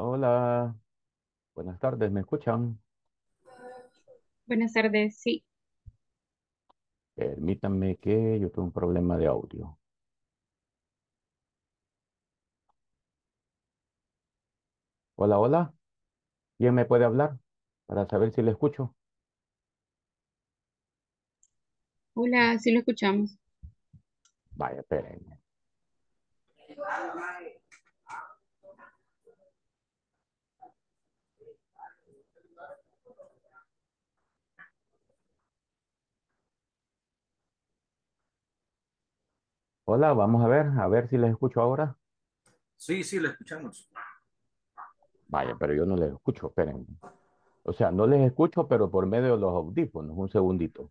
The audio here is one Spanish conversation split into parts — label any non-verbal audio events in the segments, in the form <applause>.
Hola, buenas tardes, ¿me escuchan? Buenas tardes, sí. Permítanme que yo tengo un problema de audio. Hola, hola. ¿Quién me puede hablar para saber si le escucho? Hola, sí lo escuchamos. Vaya, espérenme. Hola, vamos a ver, a ver si les escucho ahora. Sí, sí, les escuchamos. Vaya, pero yo no les escucho, esperen. O sea, no les escucho, pero por medio de los audífonos, un segundito.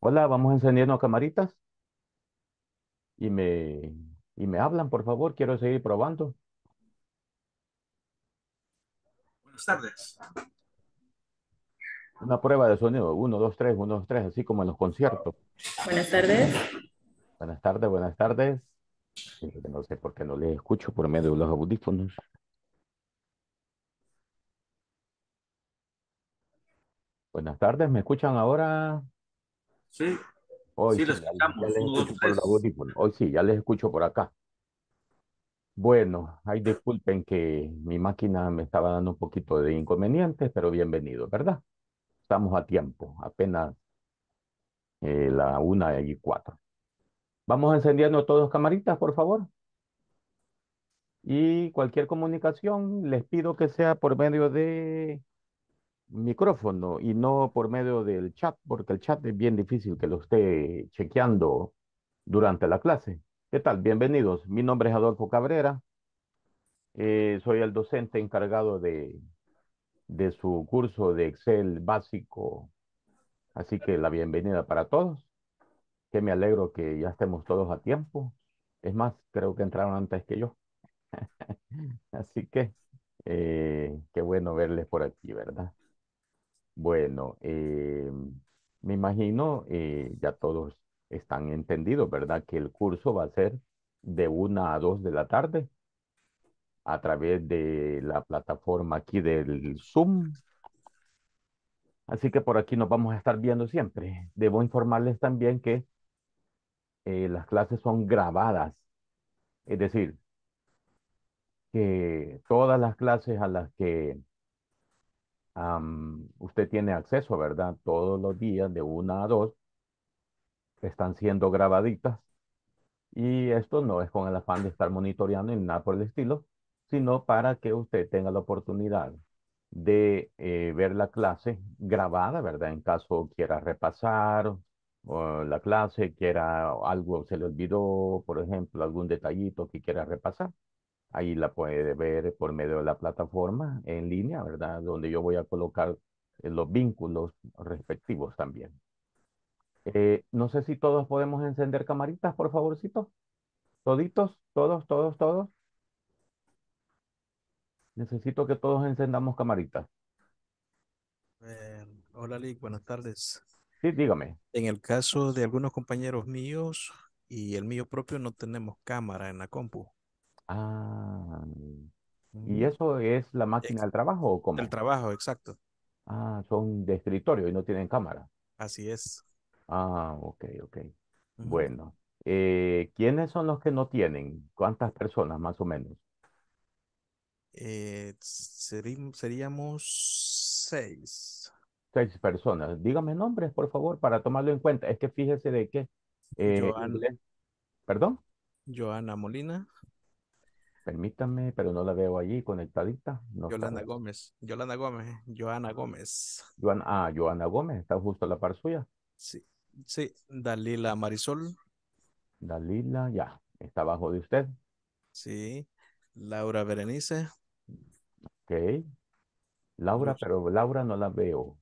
Hola, vamos a encendiendo camaritas. Y me, y me hablan, por favor, quiero seguir probando. Buenas tardes. Una prueba de sonido. Uno, dos, tres, uno, dos, tres, así como en los conciertos. Buenas tardes. Buenas tardes, buenas tardes. No sé por qué no les escucho por medio de los audífonos. Buenas tardes, ¿me escuchan ahora? Sí. Hoy sí, Hoy sí, ya les escucho por acá. Bueno, ay, disculpen que mi máquina me estaba dando un poquito de inconvenientes, pero bienvenido, ¿verdad? Estamos a tiempo, apenas eh, la una y cuatro. Vamos encendiendo todos camaritas, por favor. Y cualquier comunicación les pido que sea por medio de micrófono y no por medio del chat, porque el chat es bien difícil que lo esté chequeando durante la clase. ¿Qué tal? Bienvenidos. Mi nombre es Adolfo Cabrera. Eh, soy el docente encargado de, de su curso de Excel básico. Así que la bienvenida para todos. Que me alegro que ya estemos todos a tiempo. Es más, creo que entraron antes que yo. <laughs> Así que eh, qué bueno verles por aquí, ¿verdad? Bueno, eh, me imagino ya todos están entendidos, ¿verdad? Que el curso va a ser de una a dos de la tarde a través de la plataforma aquí del Zoom. Así que por aquí nos vamos a estar viendo siempre. Debo informarles también que eh, las clases son grabadas. Es decir, que todas las clases a las que usted tiene acceso, ¿verdad? Todos los días de una a dos, están siendo grabaditas. Y esto no es con el afán de estar monitoreando ni nada por el estilo, sino para que usted tenga la oportunidad de eh, ver la clase grabada, ¿verdad? En caso quiera repasar o la clase, quiera algo se le olvidó, por ejemplo, algún detallito que quiera repasar. Ahí la puede ver por medio de la plataforma en línea, ¿verdad? Donde yo voy a colocar los vínculos respectivos también. Eh, no sé si todos podemos encender camaritas, por favorcito. Toditos, todos, todos, todos. Necesito que todos encendamos camaritas. Eh, hola, Lick, buenas tardes. Sí, dígame. En el caso de algunos compañeros míos y el mío propio, no tenemos cámara en la compu. Ah, ¿y mm. eso es la máquina del trabajo o cómo? El trabajo, exacto. Ah, son de escritorio y no tienen cámara. Así es. Ah, ok, ok. Bueno, eh, ¿quiénes son los que no tienen? ¿Cuántas personas más o menos? Eh, seríamos seis. Seis personas. Dígame nombres, por favor, para tomarlo en cuenta. Es que fíjese de qué. Eh, perdón, Joana Molina, permítame, pero no la veo allí conectadita. No Yolanda Gómez, Yolanda Gómez, Joana Gómez. ah, Joana Gómez, está justo a la par suya. Sí. Sí, Dalila Marisol. Dalila, ya, está abajo de usted. Sí, Laura Berenice. Ok. Laura, pero Laura no la veo.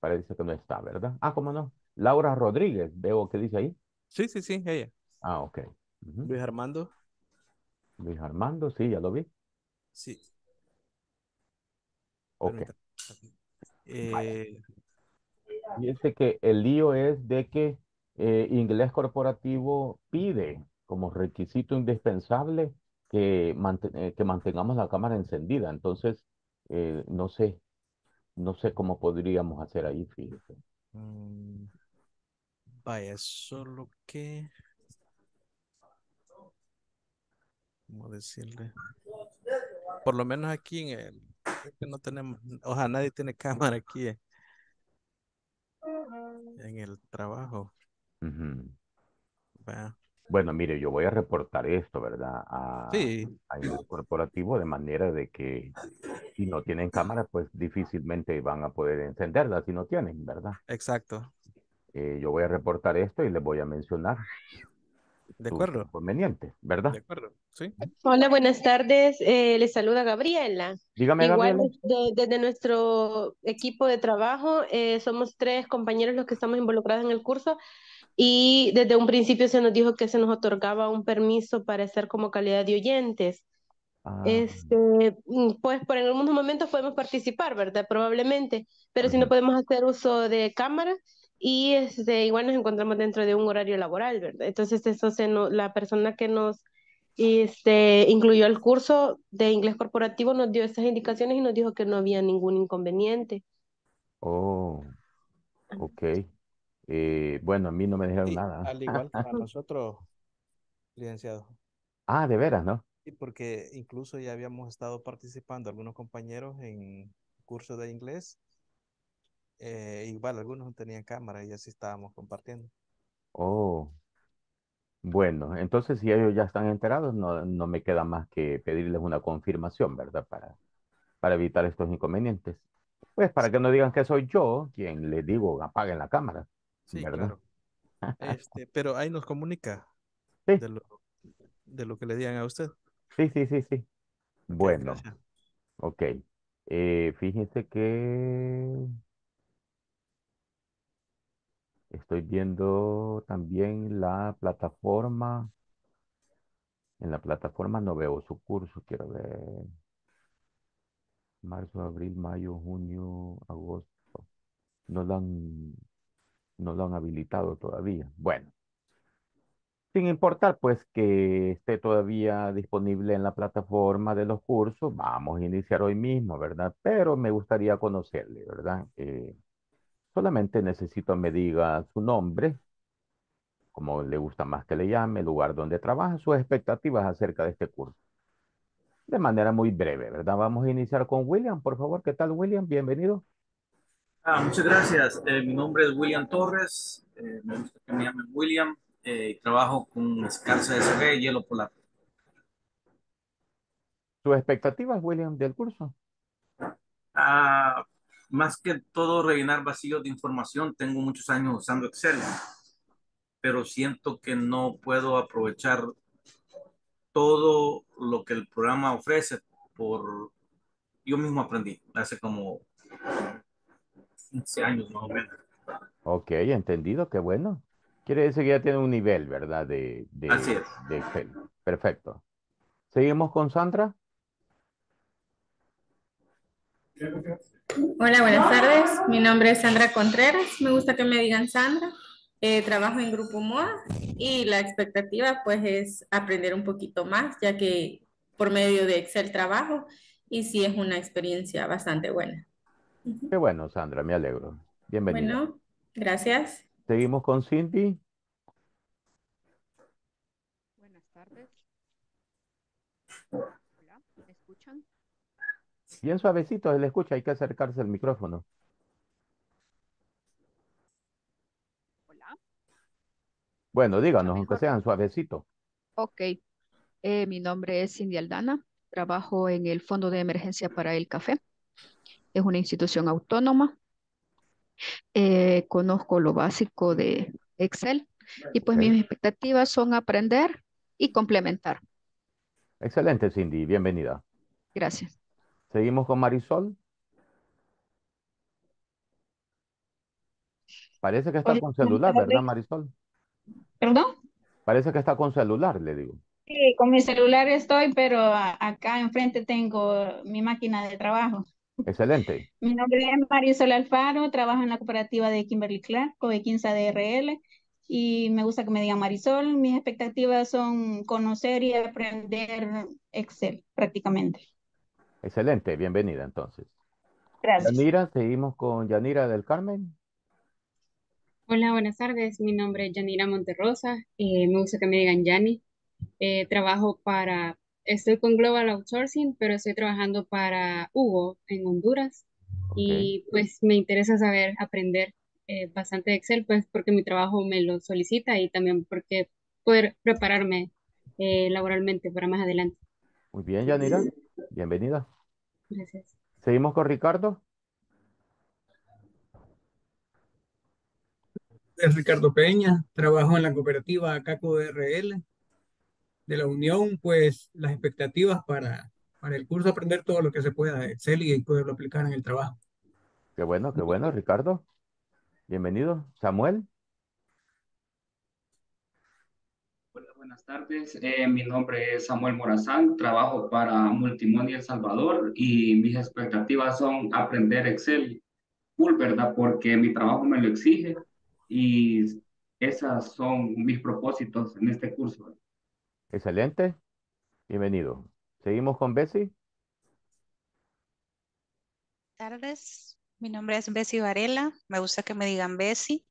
Parece que no está, ¿verdad? Ah, ¿cómo no? Laura Rodríguez, veo que dice ahí. Sí, sí, sí, ella. Ah, ok. Luis Armando. Luis Armando, sí, ya lo vi. Sí. Ok. Fíjense que el lío es de que eh, inglés corporativo pide como requisito indispensable que, eh, que mantengamos la cámara encendida. Entonces, eh, no sé, no sé cómo podríamos hacer ahí, fíjense. Mm, vaya, solo que... ¿Cómo decirle? Por lo menos aquí en el... No tenemos, o sea, nadie tiene <laughs> cámara aquí. Eh en el trabajo. bueno. mire, yo voy a reportar esto, ¿verdad? A, sí. a corporativo de manera de que si no tienen cámara, pues difícilmente van a poder encenderla si no tienen, ¿verdad? Exacto. Eh, yo voy a reportar esto y les voy a mencionar. De acuerdo. Conveniente, ¿verdad? De acuerdo, sí. Hola, buenas tardes. Eh, les saluda Gabriela. Dígame, Igual, desde nuestro equipo de trabajo, eh, somos tres compañeros los que estamos involucrados en el curso y desde un principio se nos dijo que se nos otorgaba un permiso para ser como calidad de oyentes. Ah. Este, mm, pues por algunos momentos podemos participar, ¿verdad? Probablemente, pero si no podemos hacer uso de cámara, y este, igual nos encontramos dentro de un horario laboral, ¿verdad? Entonces, eso se la persona que nos este, incluyó el curso de inglés corporativo nos dio esas indicaciones y nos dijo que no había ningún inconveniente. Oh, ok. Eh, bueno, a mí no me dijeron nada. Al igual para nosotros, licenciados Ah, de veras, ¿no? Sí, porque incluso ya habíamos estado participando algunos compañeros en cursos de inglés eh, igual algunos no tenían cámara y así estábamos compartiendo. Oh, bueno, entonces si ellos ya están enterados, no, me queda más que pedirles una confirmación, ¿verdad? Para, para evitar estos inconvenientes. Pues para que no digan que soy yo quien les digo apaguen la cámara, sí, ¿verdad? Claro. Este, pero ahí nos comunica <laughs> de, lo, que le digan a usted. Sí, sí, sí, sí. Bueno, ok. Eh, fíjense que Estoy viendo también la plataforma. En la plataforma no veo su curso, quiero ver. Marzo, abril, mayo, junio, agosto. No lo han, no lo han habilitado todavía. Bueno, sin importar pues que esté todavía disponible en la plataforma de los cursos, vamos a iniciar hoy mismo, ¿verdad? Pero me gustaría conocerle, ¿verdad? Eh, Solamente necesito que me diga su nombre, como le gusta más que le llame, el lugar donde trabaja, sus expectativas acerca de este curso. De manera muy breve, ¿verdad? Vamos a iniciar con William, por favor. ¿Qué tal, William? Bienvenido. Ah, muchas gracias. Eh, mi nombre es William Torres. Eh, me gusta que me llamen William. Eh, trabajo con escarcha de hielo polar. ¿Sus expectativas, William, del curso? Ah, más que todo rellenar vacíos de información, tengo muchos años usando Excel, pero siento que no puedo aprovechar todo lo que el programa ofrece por yo mismo aprendí hace como 15 años más o menos. Ok, entendido, qué bueno. Quiere decir que ya tiene un nivel, ¿verdad? De, de, Así es. Perfecto. ¿Seguimos con Sandra? ¿Qué, Hola, buenas tardes. Mi nombre es Sandra Contreras. Me gusta que me digan Sandra. Eh, trabajo en Grupo MOA y la expectativa pues es aprender un poquito más, ya que por medio de Excel trabajo y sí es una experiencia bastante buena. Qué bueno, Sandra, me alegro. Bienvenida. Bueno, gracias. Seguimos con Cindy. Bien suavecito, él escucha, hay que acercarse al micrófono. Hola. Bueno, díganos, aunque sean suavecito. Ok. Eh, mi nombre es Cindy Aldana. Trabajo en el Fondo de Emergencia para el Café. Es una institución autónoma. Eh, conozco lo básico de Excel y pues mis expectativas son aprender y complementar. Excelente, Cindy. Bienvenida. Gracias. Seguimos con Marisol. Parece que está con celular, ¿verdad, Marisol? ¿Perdón? Parece que está con celular, le digo. Sí, con mi celular estoy, pero acá enfrente tengo mi máquina de trabajo. Excelente. Mi nombre es Marisol Alfaro, trabajo en la cooperativa de Kimberly Clark, de 15 y me gusta que me digan Marisol. Mis expectativas son conocer y aprender Excel prácticamente. Excelente, bienvenida entonces. Gracias. Yanira, seguimos con Yanira del Carmen. Hola, buenas tardes. Mi nombre es Yanira Monterrosa. Eh, me gusta que me digan Yani. Eh, trabajo para, estoy con Global Outsourcing, pero estoy trabajando para Hugo en Honduras. Y pues me interesa saber, aprender eh, bastante de Excel, pues porque mi trabajo me lo solicita y también porque poder prepararme laboralmente para más adelante. Muy bien, Yanira. Bienvenida. Gracias. ¿Seguimos con Ricardo? Es Ricardo Peña, trabajo en la cooperativa CACO DRL de la Unión, pues las expectativas para, para el curso aprender todo lo que se pueda de Excel y poderlo aplicar en el trabajo. Qué bueno, qué bueno, Ricardo. Bienvenido. Samuel. buenas tardes. Eh, mi nombre es Samuel Morazán, trabajo para Multimoney El Salvador y mis expectativas son aprender Excel full, ¿verdad? Porque mi trabajo me lo exige y esas son mis propósitos en este curso. Excelente. Bienvenido. Seguimos con Bessie. Tardes. Mi nombre es Bessie Varela. Me gusta que me digan Bessie.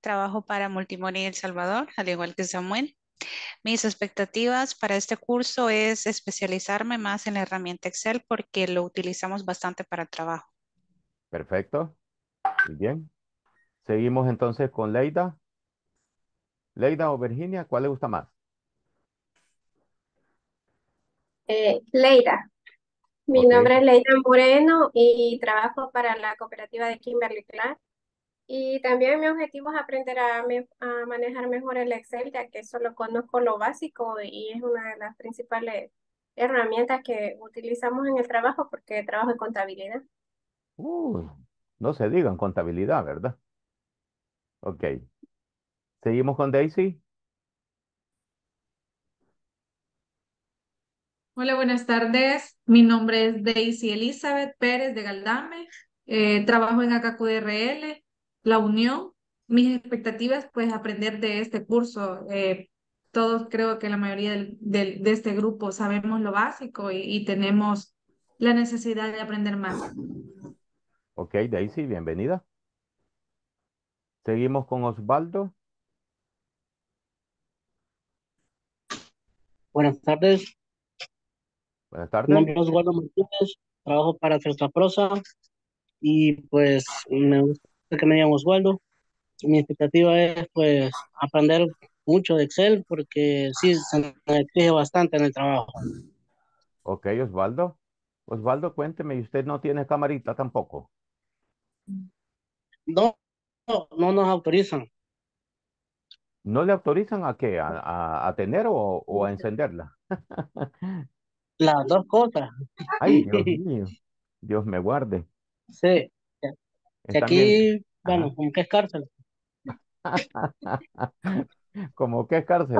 Trabajo para Multimoney El Salvador, al igual que Samuel. Mis expectativas para este curso es especializarme más en la herramienta Excel porque lo utilizamos bastante para el trabajo. Perfecto. Muy bien. Seguimos entonces con Leida. Leida o Virginia, ¿cuál le gusta más? Eh, Leida. Mi nombre es Leida Moreno y trabajo para la cooperativa de Kimberly Clark. Y también mi objetivo es aprender a, manejar mejor el Excel, ya que solo conozco lo básico y es una de las principales herramientas que utilizamos en el trabajo porque trabajo en contabilidad. no se digan contabilidad, ¿verdad? Ok. ¿Seguimos con Daisy? Hola, buenas tardes. Mi nombre es Daisy Elizabeth Pérez de Galdame. Eh, trabajo en AKQDRL la unión, mis expectativas, pues aprender de este curso. Eh, todos creo que la mayoría del, de este grupo sabemos lo básico y, tenemos la necesidad de aprender más. Ok, Daisy, bienvenida. Seguimos con Osvaldo. Buenas tardes. Buenas tardes. Mi nombre es Osvaldo Martínez, trabajo para Fresca Prosa y pues me gusta que me llamo Osvaldo. Mi expectativa es pues aprender mucho de Excel porque sí se me exige bastante en el trabajo. Ok, Osvaldo. Osvaldo, cuénteme, ¿y usted no tiene camarita tampoco? No, no, nos autorizan. ¿No le autorizan a qué? ¿A, tener o, a encenderla? Las dos cosas. Ay, Dios <laughs> me guarde. Sí aquí, bueno, como que es cárcel. <laughs> como que es cárcel,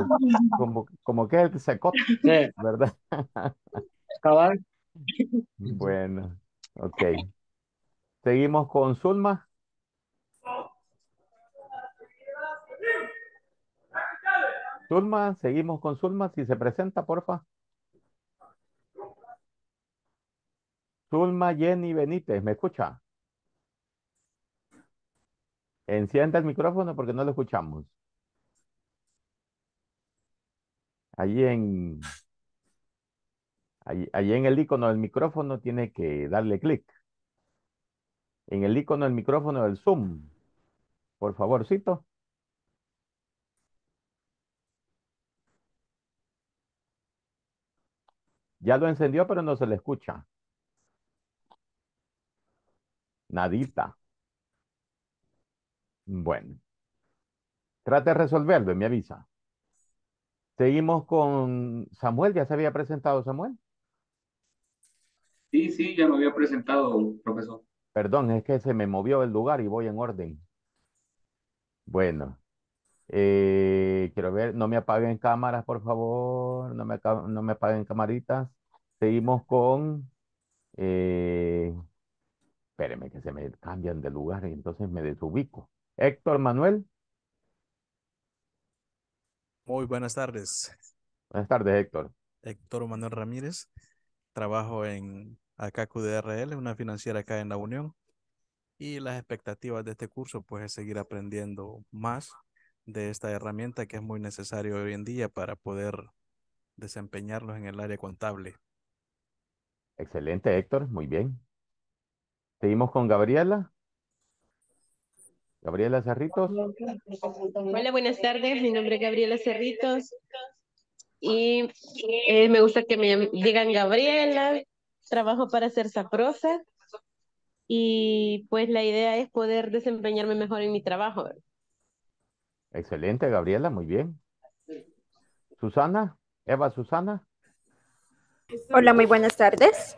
como, como que es el secote sí. ¿verdad? <laughs> Bueno, ok. Seguimos con Zulma. Zulma, seguimos con Zulma, si se presenta, porfa. Zulma Jenny Benítez, ¿me escucha? Encienda el micrófono porque no lo escuchamos. Allí en, allí, en el icono del micrófono tiene que darle clic. En el icono del micrófono del Zoom. Por favorcito. Ya lo encendió, pero no se le escucha. Nadita. Bueno. Trate de resolverlo y me avisa. Seguimos con Samuel. ¿Ya se había presentado Samuel? Sí, sí, ya me había presentado, profesor. Perdón, es que se me movió el lugar y voy en orden. Bueno. Eh, quiero ver, no me apaguen cámaras, por favor. No me, apaguen camaritas. Seguimos con... Eh, que se me cambian de lugar y entonces me desubico. Héctor Manuel. Muy buenas tardes. Buenas tardes, Héctor. Héctor Manuel Ramírez. Trabajo en ACACU DRL, una financiera acá en La Unión. Y las expectativas de este curso, pues, es seguir aprendiendo más de esta herramienta que es muy necesaria hoy en día para poder desempeñarnos en el área contable. Excelente, Héctor. Muy bien. Seguimos con Gabriela. Gabriela Cerritos. Hola, buenas tardes. Mi nombre es Gabriela Cerritos. Y eh, me gusta que me digan Gabriela. Trabajo para ser saprosa. Y pues la idea es poder desempeñarme mejor en mi trabajo. Excelente, Gabriela. Muy bien. Susana. Eva Susana. Hola, muy buenas tardes.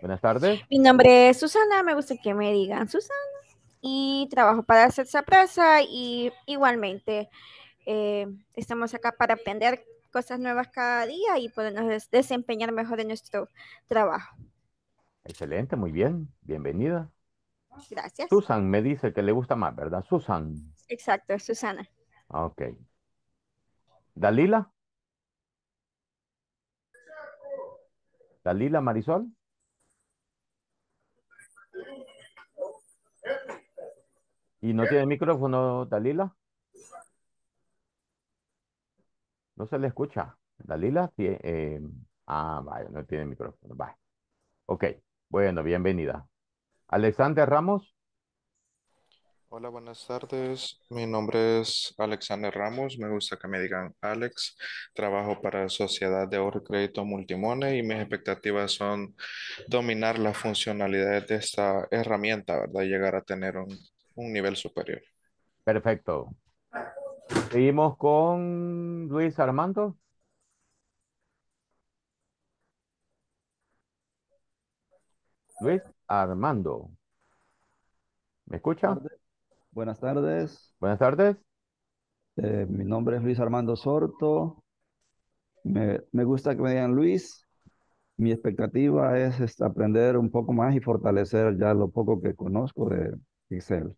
Buenas tardes. Mi nombre es Susana. Me gusta que me digan Susana y trabajo para hacer esa Plaza y igualmente eh, estamos acá para aprender cosas nuevas cada día y podernos desempeñar mejor en nuestro trabajo. Excelente, muy bien, bienvenida. Gracias. Susan me dice que le gusta más, ¿verdad? Susan. Exacto, Susana. Ok. Dalila. Dalila Marisol. ¿Y no tiene micrófono, Dalila? No se le escucha. Dalila, eh, ah, no tiene micrófono. Ok, bueno, bienvenida. Alexander Ramos. Hola, buenas tardes. Mi nombre es Alexander Ramos. Me gusta que me digan Alex. Trabajo para Sociedad de Ahorro y Crédito Multimone y mis expectativas son dominar las funcionalidades de esta herramienta, ¿verdad? Llegar a tener un un nivel superior. Perfecto. Seguimos con Luis Armando. Luis Armando. ¿Me escucha? Buenas tardes. Buenas tardes. Eh, mi nombre es Luis Armando Sorto. Me, gusta que me digan Luis. Mi expectativa es, este, aprender un poco más y fortalecer ya lo poco que conozco de Excel.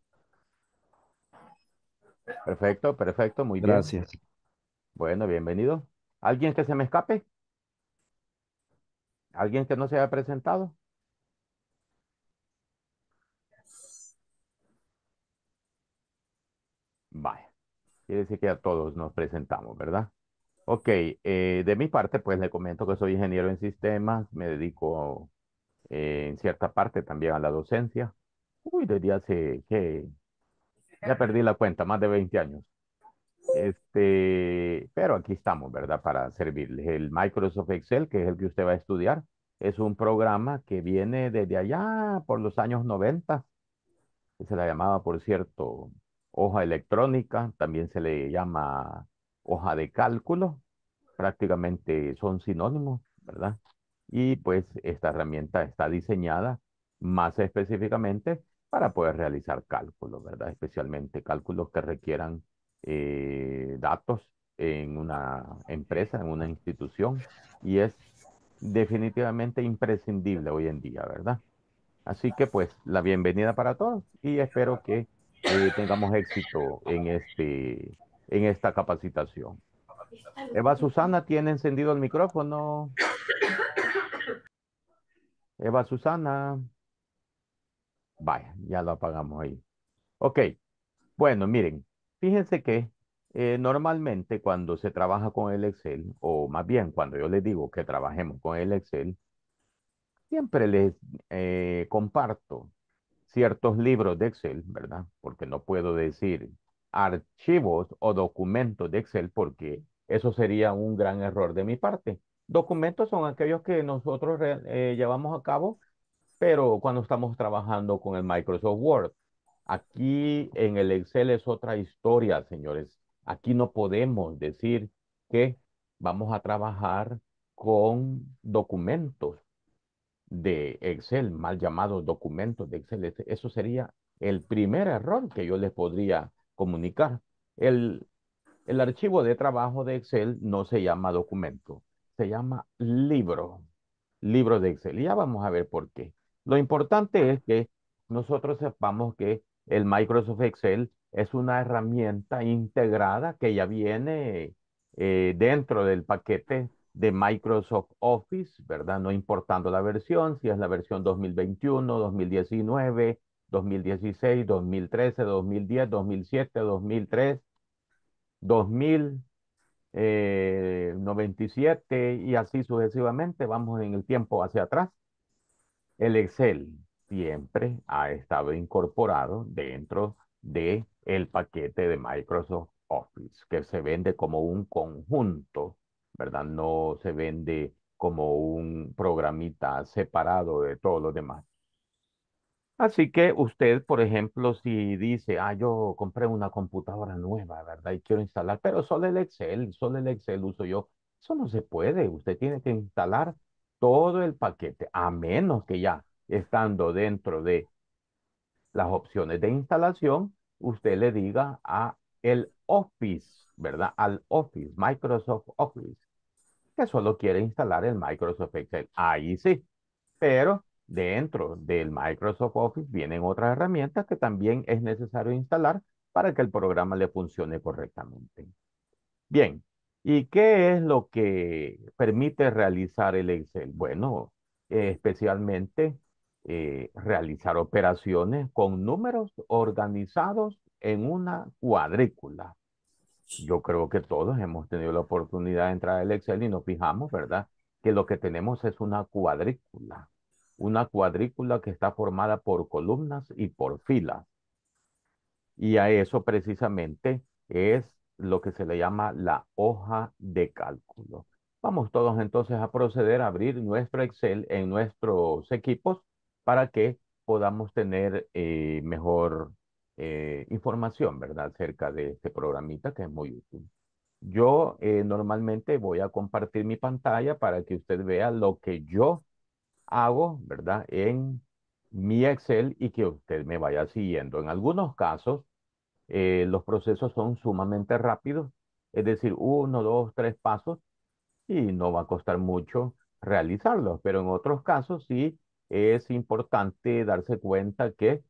Perfecto, perfecto, muy bien. Gracias. Bueno, bienvenido. ¿Alguien que se me escape? ¿Alguien que no se haya presentado? Vaya, quiere decir que a todos nos presentamos, ¿verdad? Ok, eh, de mi parte, pues le comento que soy ingeniero en sistemas, me dedico eh, en cierta parte también a la docencia. Uy, desde hace, que ya perdí la cuenta, más de 20 años. Este, pero aquí estamos, ¿verdad? Para servirles. El Microsoft Excel, que es el que usted va a estudiar, es un programa que viene desde allá por los años 90. se la llamaba, por cierto, hoja electrónica, también se le llama hoja de cálculo, prácticamente son sinónimos, ¿verdad? Y pues esta herramienta está diseñada más específicamente para poder realizar cálculos, ¿verdad? Especialmente cálculos que requieran eh, datos en una empresa, en una institución, y es definitivamente imprescindible hoy en día, ¿verdad? Así que pues la bienvenida para todos y espero que eh, tengamos éxito en, este, en esta capacitación. Eva Susana tiene encendido el micrófono. Eva Susana. Vaya, ya lo apagamos ahí. Ok, bueno, miren, fíjense que eh, normalmente cuando se trabaja con el Excel, o más bien cuando yo les digo que trabajemos con el Excel, siempre les eh, comparto ciertos libros de Excel, ¿verdad? Porque no puedo decir archivos o documentos de Excel porque eso sería un gran error de mi parte. Documentos son aquellos que nosotros eh, llevamos a cabo pero cuando estamos trabajando con el Microsoft Word, aquí en el Excel es otra historia, señores. Aquí no podemos decir que vamos a trabajar con documentos de Excel, mal llamados documentos de Excel. Eso sería el primer error que yo les podría comunicar. El, archivo de trabajo de Excel no se llama documento, se llama libro, libro de Excel. Y ya vamos a ver por qué. Lo importante es que nosotros sepamos que el Microsoft Excel es una herramienta integrada que ya viene eh, dentro del paquete de Microsoft Office, ¿verdad? No importando la versión, si es la versión 2021, 2019, 2016, 2013, 2010, 2007, 2003, 2097 y así sucesivamente, vamos en el tiempo hacia atrás. El Excel siempre ha estado incorporado dentro de el paquete de Microsoft Office, que se vende como un conjunto, ¿verdad? No se vende como un programita separado de todos los demás. Así que usted, por ejemplo, si dice, ah, yo compré una computadora nueva, ¿verdad? Y quiero instalar, pero solo el Excel, solo el Excel uso yo. Eso no se puede. Usted tiene que instalar todo el paquete, a menos que ya estando dentro de las opciones de instalación, usted le diga a el Office, ¿verdad? Al Office, Microsoft Office, que solo quiere instalar el Microsoft Excel. Ahí sí, pero dentro del Microsoft Office vienen otras herramientas que también es necesario instalar para que el programa le funcione correctamente. Bien, ¿Y qué es lo que permite realizar el Excel? Bueno, especialmente eh, realizar operaciones con números organizados en una cuadrícula. Yo creo que todos hemos tenido la oportunidad de entrar al Excel y nos fijamos, ¿verdad? Que lo que tenemos es una cuadrícula, una cuadrícula que está formada por columnas y por filas. Y a eso precisamente es lo que se le llama la hoja de cálculo. Vamos todos entonces a proceder a abrir nuestro Excel en nuestros equipos para que podamos tener eh, mejor eh, información, ¿verdad?, acerca de este programita que es muy útil. Yo eh, normalmente voy a compartir mi pantalla para que usted vea lo que yo hago, ¿verdad?, en mi Excel y que usted me vaya siguiendo. En algunos casos, eh, los procesos son sumamente rápidos, es decir, uno, dos, tres pasos y no va a costar mucho realizarlos, pero en otros casos sí es importante darse cuenta que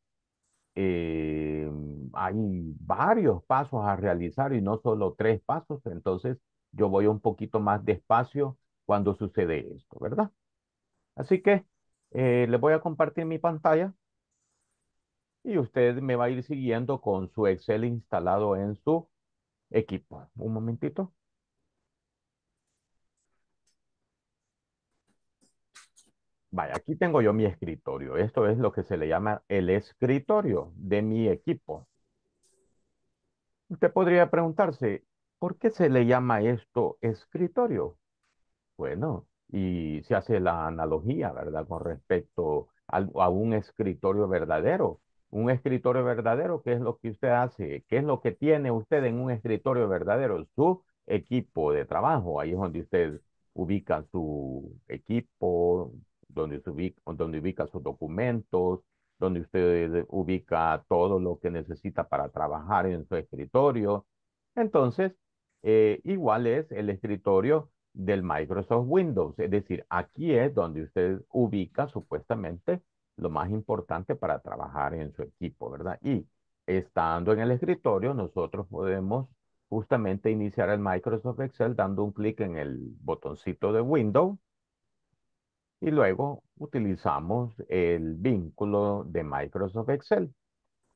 eh, hay varios pasos a realizar y no solo tres pasos, entonces yo voy un poquito más despacio cuando sucede esto, ¿verdad? Así que eh, les voy a compartir mi pantalla y usted me va a ir siguiendo con su Excel instalado en su equipo. Un momentito. Vaya, aquí tengo yo mi escritorio. Esto es lo que se le llama el escritorio de mi equipo. Usted podría preguntarse, ¿por qué se le llama esto escritorio? Bueno, y se hace la analogía, ¿verdad? Con respecto a, a un escritorio verdadero un escritorio verdadero, ¿qué es lo que usted hace? ¿Qué es lo que tiene usted en un escritorio verdadero? Su equipo de trabajo, ahí es donde usted ubica su equipo, donde, ubica, donde ubica sus documentos, donde usted ubica todo lo que necesita para trabajar en su escritorio. Entonces, eh, igual es el escritorio del Microsoft Windows, es decir, aquí es donde usted ubica supuestamente lo más importante para trabajar en su equipo, ¿verdad? Y estando en el escritorio, nosotros podemos justamente iniciar el Microsoft Excel dando un clic en el botoncito de Windows y luego utilizamos el vínculo de Microsoft Excel.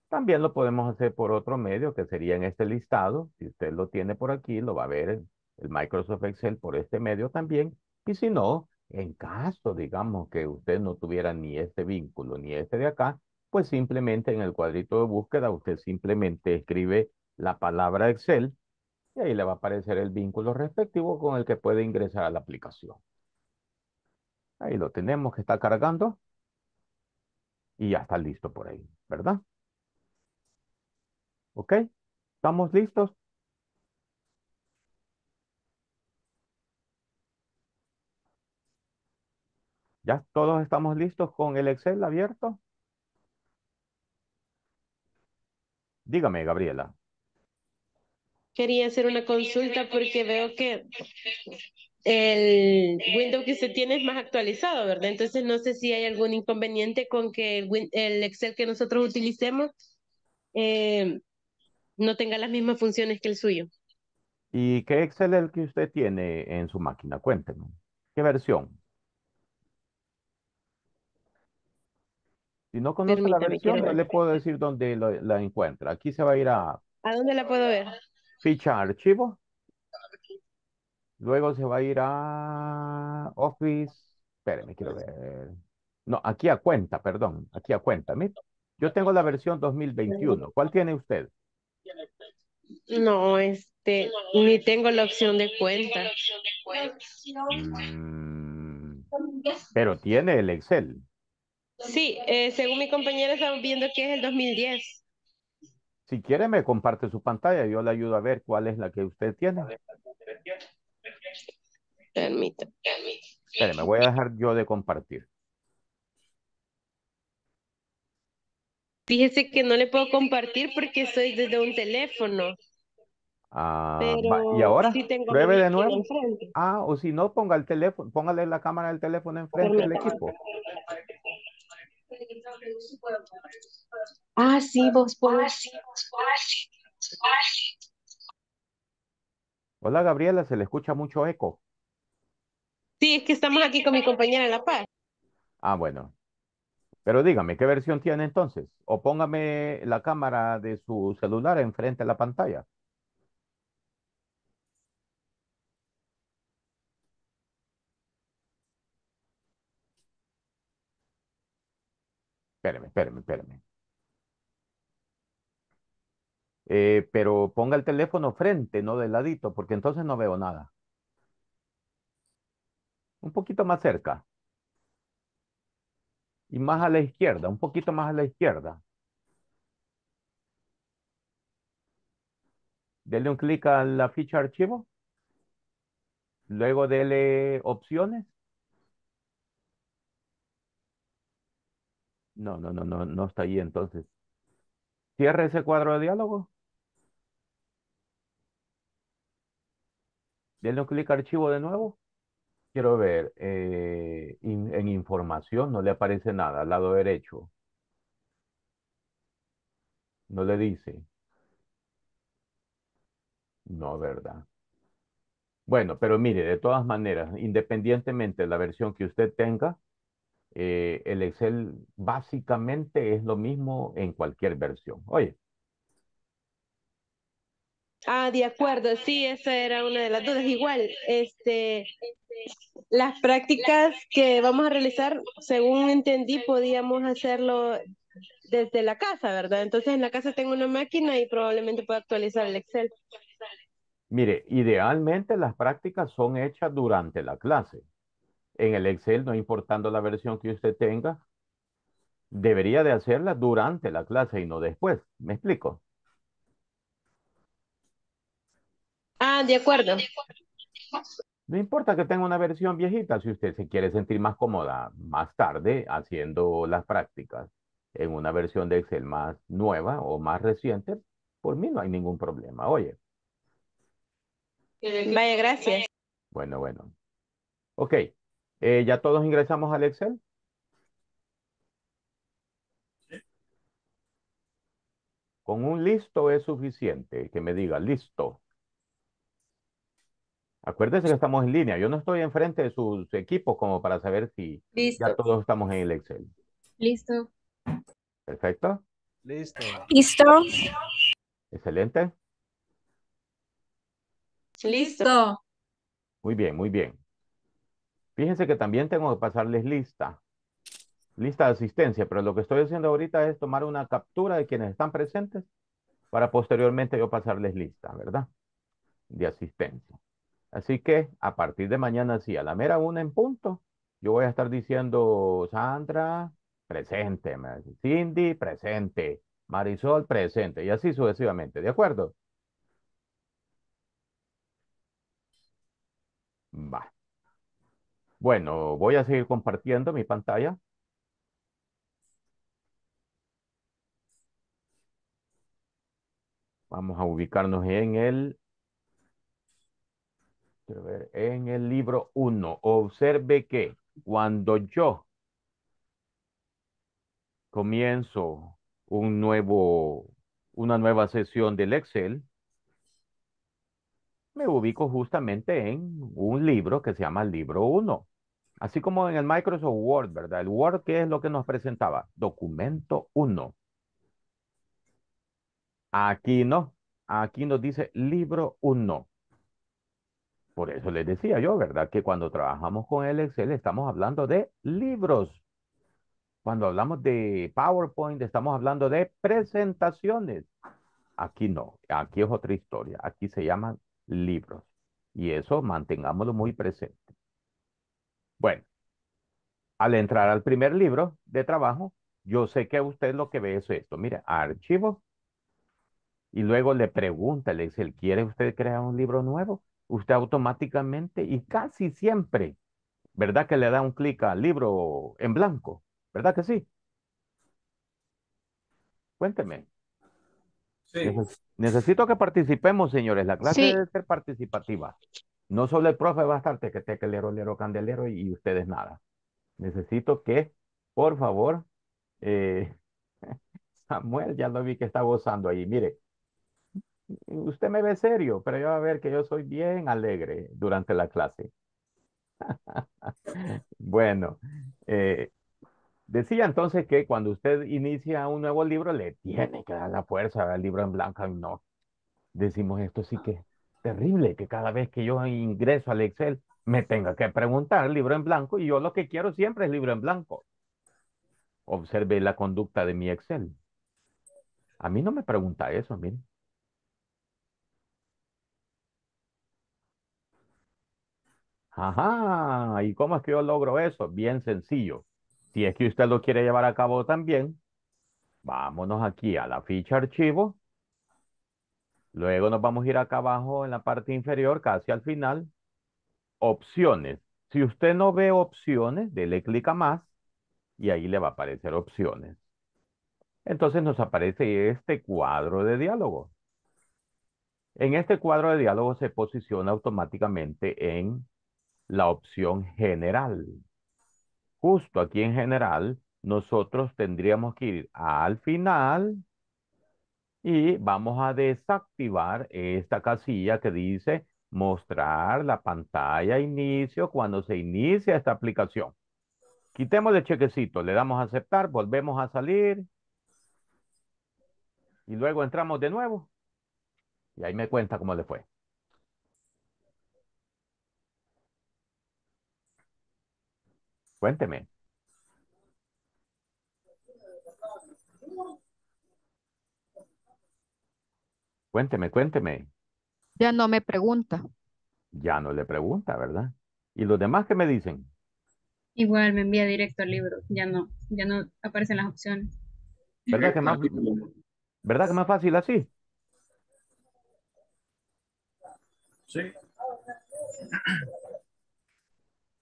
También lo podemos hacer por otro medio que sería en este listado. Si usted lo tiene por aquí, lo va a ver el Microsoft Excel por este medio también. Y si no, en caso, digamos, que usted no tuviera ni este vínculo ni este de acá, pues simplemente en el cuadrito de búsqueda usted simplemente escribe la palabra Excel y ahí le va a aparecer el vínculo respectivo con el que puede ingresar a la aplicación. Ahí lo tenemos que está cargando y ya está listo por ahí, ¿verdad? ¿Ok? ¿Estamos listos? ¿Ya todos estamos listos con el Excel abierto? Dígame, Gabriela. Quería hacer una consulta porque veo que el Windows que usted tiene es más actualizado, ¿verdad? Entonces no sé si hay algún inconveniente con que el, Excel que nosotros utilicemos eh, no tenga las mismas funciones que el suyo. ¿Y qué Excel es el que usted tiene en su máquina? Cuénteme. ¿Qué versión? Si no conoce la versión, no le puedo decir dónde la encuentra. Aquí se va a ir a... ¿A dónde la puedo ver? Ficha archivo. Luego se va a ir a Office. Espérenme, quiero ver. No, aquí a cuenta, perdón. Aquí a cuenta. Yo tengo la versión 2021. ¿Cuál tiene usted? No, este, ni tengo la opción de cuenta. Mm, pero tiene el Excel. Sí, eh, según mi compañera estamos viendo que es el 2010. Si quiere me comparte su pantalla, yo le ayudo a ver cuál es la que usted tiene. Permítame. me voy a dejar yo de compartir. Fíjese que no le puedo compartir porque soy desde un teléfono. Ah, y ahora de nuevo. Ah, o si no, ponga el teléfono, póngale la cámara del teléfono enfrente del equipo. Ah, sí, vos Hola, Gabriela, se le escucha mucho eco. Sí, es que estamos aquí con mi compañera La Paz. Ah, bueno. Pero dígame, ¿qué versión tiene entonces? O póngame la cámara de su celular enfrente a la pantalla. Espéreme, espéreme, espéreme. Eh, pero ponga el teléfono frente, no del ladito, porque entonces no veo nada. Un poquito más cerca. Y más a la izquierda, un poquito más a la izquierda. Dele un clic a la ficha archivo. Luego dele opciones. No, no, no, no, no está ahí entonces. Cierra ese cuadro de diálogo. Denle un clic archivo de nuevo. Quiero ver, eh, en información no le aparece nada al lado derecho. No le dice. No, ¿verdad? Bueno, pero mire, de todas maneras, independientemente de la versión que usted tenga, eh, el Excel básicamente es lo mismo en cualquier versión. Oye. Ah, de acuerdo, sí, esa era una de las dudas. Igual, este, las prácticas que vamos a realizar, según entendí, podíamos hacerlo desde la casa, ¿verdad? Entonces en la casa tengo una máquina y probablemente pueda actualizar el Excel. Mire, idealmente las prácticas son hechas durante la clase en el Excel, no importando la versión que usted tenga, debería de hacerla durante la clase y no después. ¿Me explico? Ah, de acuerdo. No importa que tenga una versión viejita, si usted se quiere sentir más cómoda más tarde haciendo las prácticas en una versión de Excel más nueva o más reciente, por mí no hay ningún problema, oye. Vaya, gracias. Bueno, bueno. Ok, eh, ¿ya todos ingresamos al Excel? Con un listo es suficiente que me diga listo. Acuérdese que estamos en línea. Yo no estoy enfrente de sus equipos como para saber si ya todos estamos en el Excel. Listo. Perfecto. Listo. Listo. Excelente. Listo. Muy bien, muy bien. Fíjense que también tengo que pasarles lista, lista de asistencia, pero lo que estoy haciendo ahorita es tomar una captura de quienes están presentes para posteriormente yo pasarles lista, ¿verdad? De asistencia. Así que a partir de mañana, sí, a la mera una en punto, yo voy a estar diciendo, Sandra, presente, Cindy, presente, Marisol, presente, y así sucesivamente, ¿de acuerdo? Va. Bueno, voy a seguir compartiendo mi pantalla. Vamos a ubicarnos en el, en el libro 1. Observe que cuando yo comienzo un nuevo, una nueva sesión del Excel, me ubico justamente en un libro que se llama Libro 1. Así como en el Microsoft Word, ¿verdad? El Word, ¿qué es lo que nos presentaba? Documento 1. Aquí no. Aquí nos dice libro 1. Por eso les decía yo, ¿verdad? Que cuando trabajamos con el Excel estamos hablando de libros. Cuando hablamos de PowerPoint estamos hablando de presentaciones. Aquí no, aquí es otra historia. Aquí se llaman libros. Y eso mantengámoslo muy presente. Bueno, al entrar al primer libro de trabajo, yo sé que usted lo que ve es esto. Mire, archivo. Y luego le pregunta, le dice, ¿quiere usted crear un libro nuevo? Usted automáticamente y casi siempre, ¿verdad que le da un clic al libro en blanco? ¿Verdad que sí? Cuénteme. Sí. Necesito que participemos, señores. La clase debe ser participativa. No solo el profe va a estar teque, tequelero, lero, candelero y, ustedes nada. Necesito que, por favor, eh, <laughs> Samuel, ya lo vi que está gozando ahí. Mire, usted me ve serio, pero yo va a ver que yo soy bien alegre durante la clase. <laughs> bueno, eh, decía entonces que cuando usted inicia un nuevo libro, le tiene que dar la fuerza al libro en blanco. y No, decimos esto sí que terrible que cada vez que yo ingreso al Excel me tenga que preguntar libro en blanco y yo lo que quiero siempre es libro en blanco. Observe la conducta de mi Excel. A mí no me pregunta eso, miren. Ajá, ¿y cómo es que yo logro eso? Bien sencillo. Si es que usted lo quiere llevar a cabo también, vámonos aquí a la ficha archivo Luego nos vamos a ir acá abajo en la parte inferior, casi al final, opciones. Si usted no ve opciones, dele clic a más y ahí le va a aparecer opciones. Entonces nos aparece este cuadro de diálogo. En este cuadro de diálogo se posiciona automáticamente en la opción general. Justo aquí en general, nosotros tendríamos que ir al final y vamos a desactivar esta casilla que dice mostrar la pantalla inicio cuando se inicia esta aplicación. Quitemos el chequecito, le damos a aceptar, volvemos a salir y luego entramos de nuevo y ahí me cuenta cómo le fue. Cuénteme. Cuénteme, cuénteme. Ya no me pregunta. Ya no le pregunta, ¿verdad? ¿Y los demás qué me dicen? Igual me envía directo al libro, ya no, ya no aparecen las opciones. ¿Verdad que más, que más fácil así? Sí.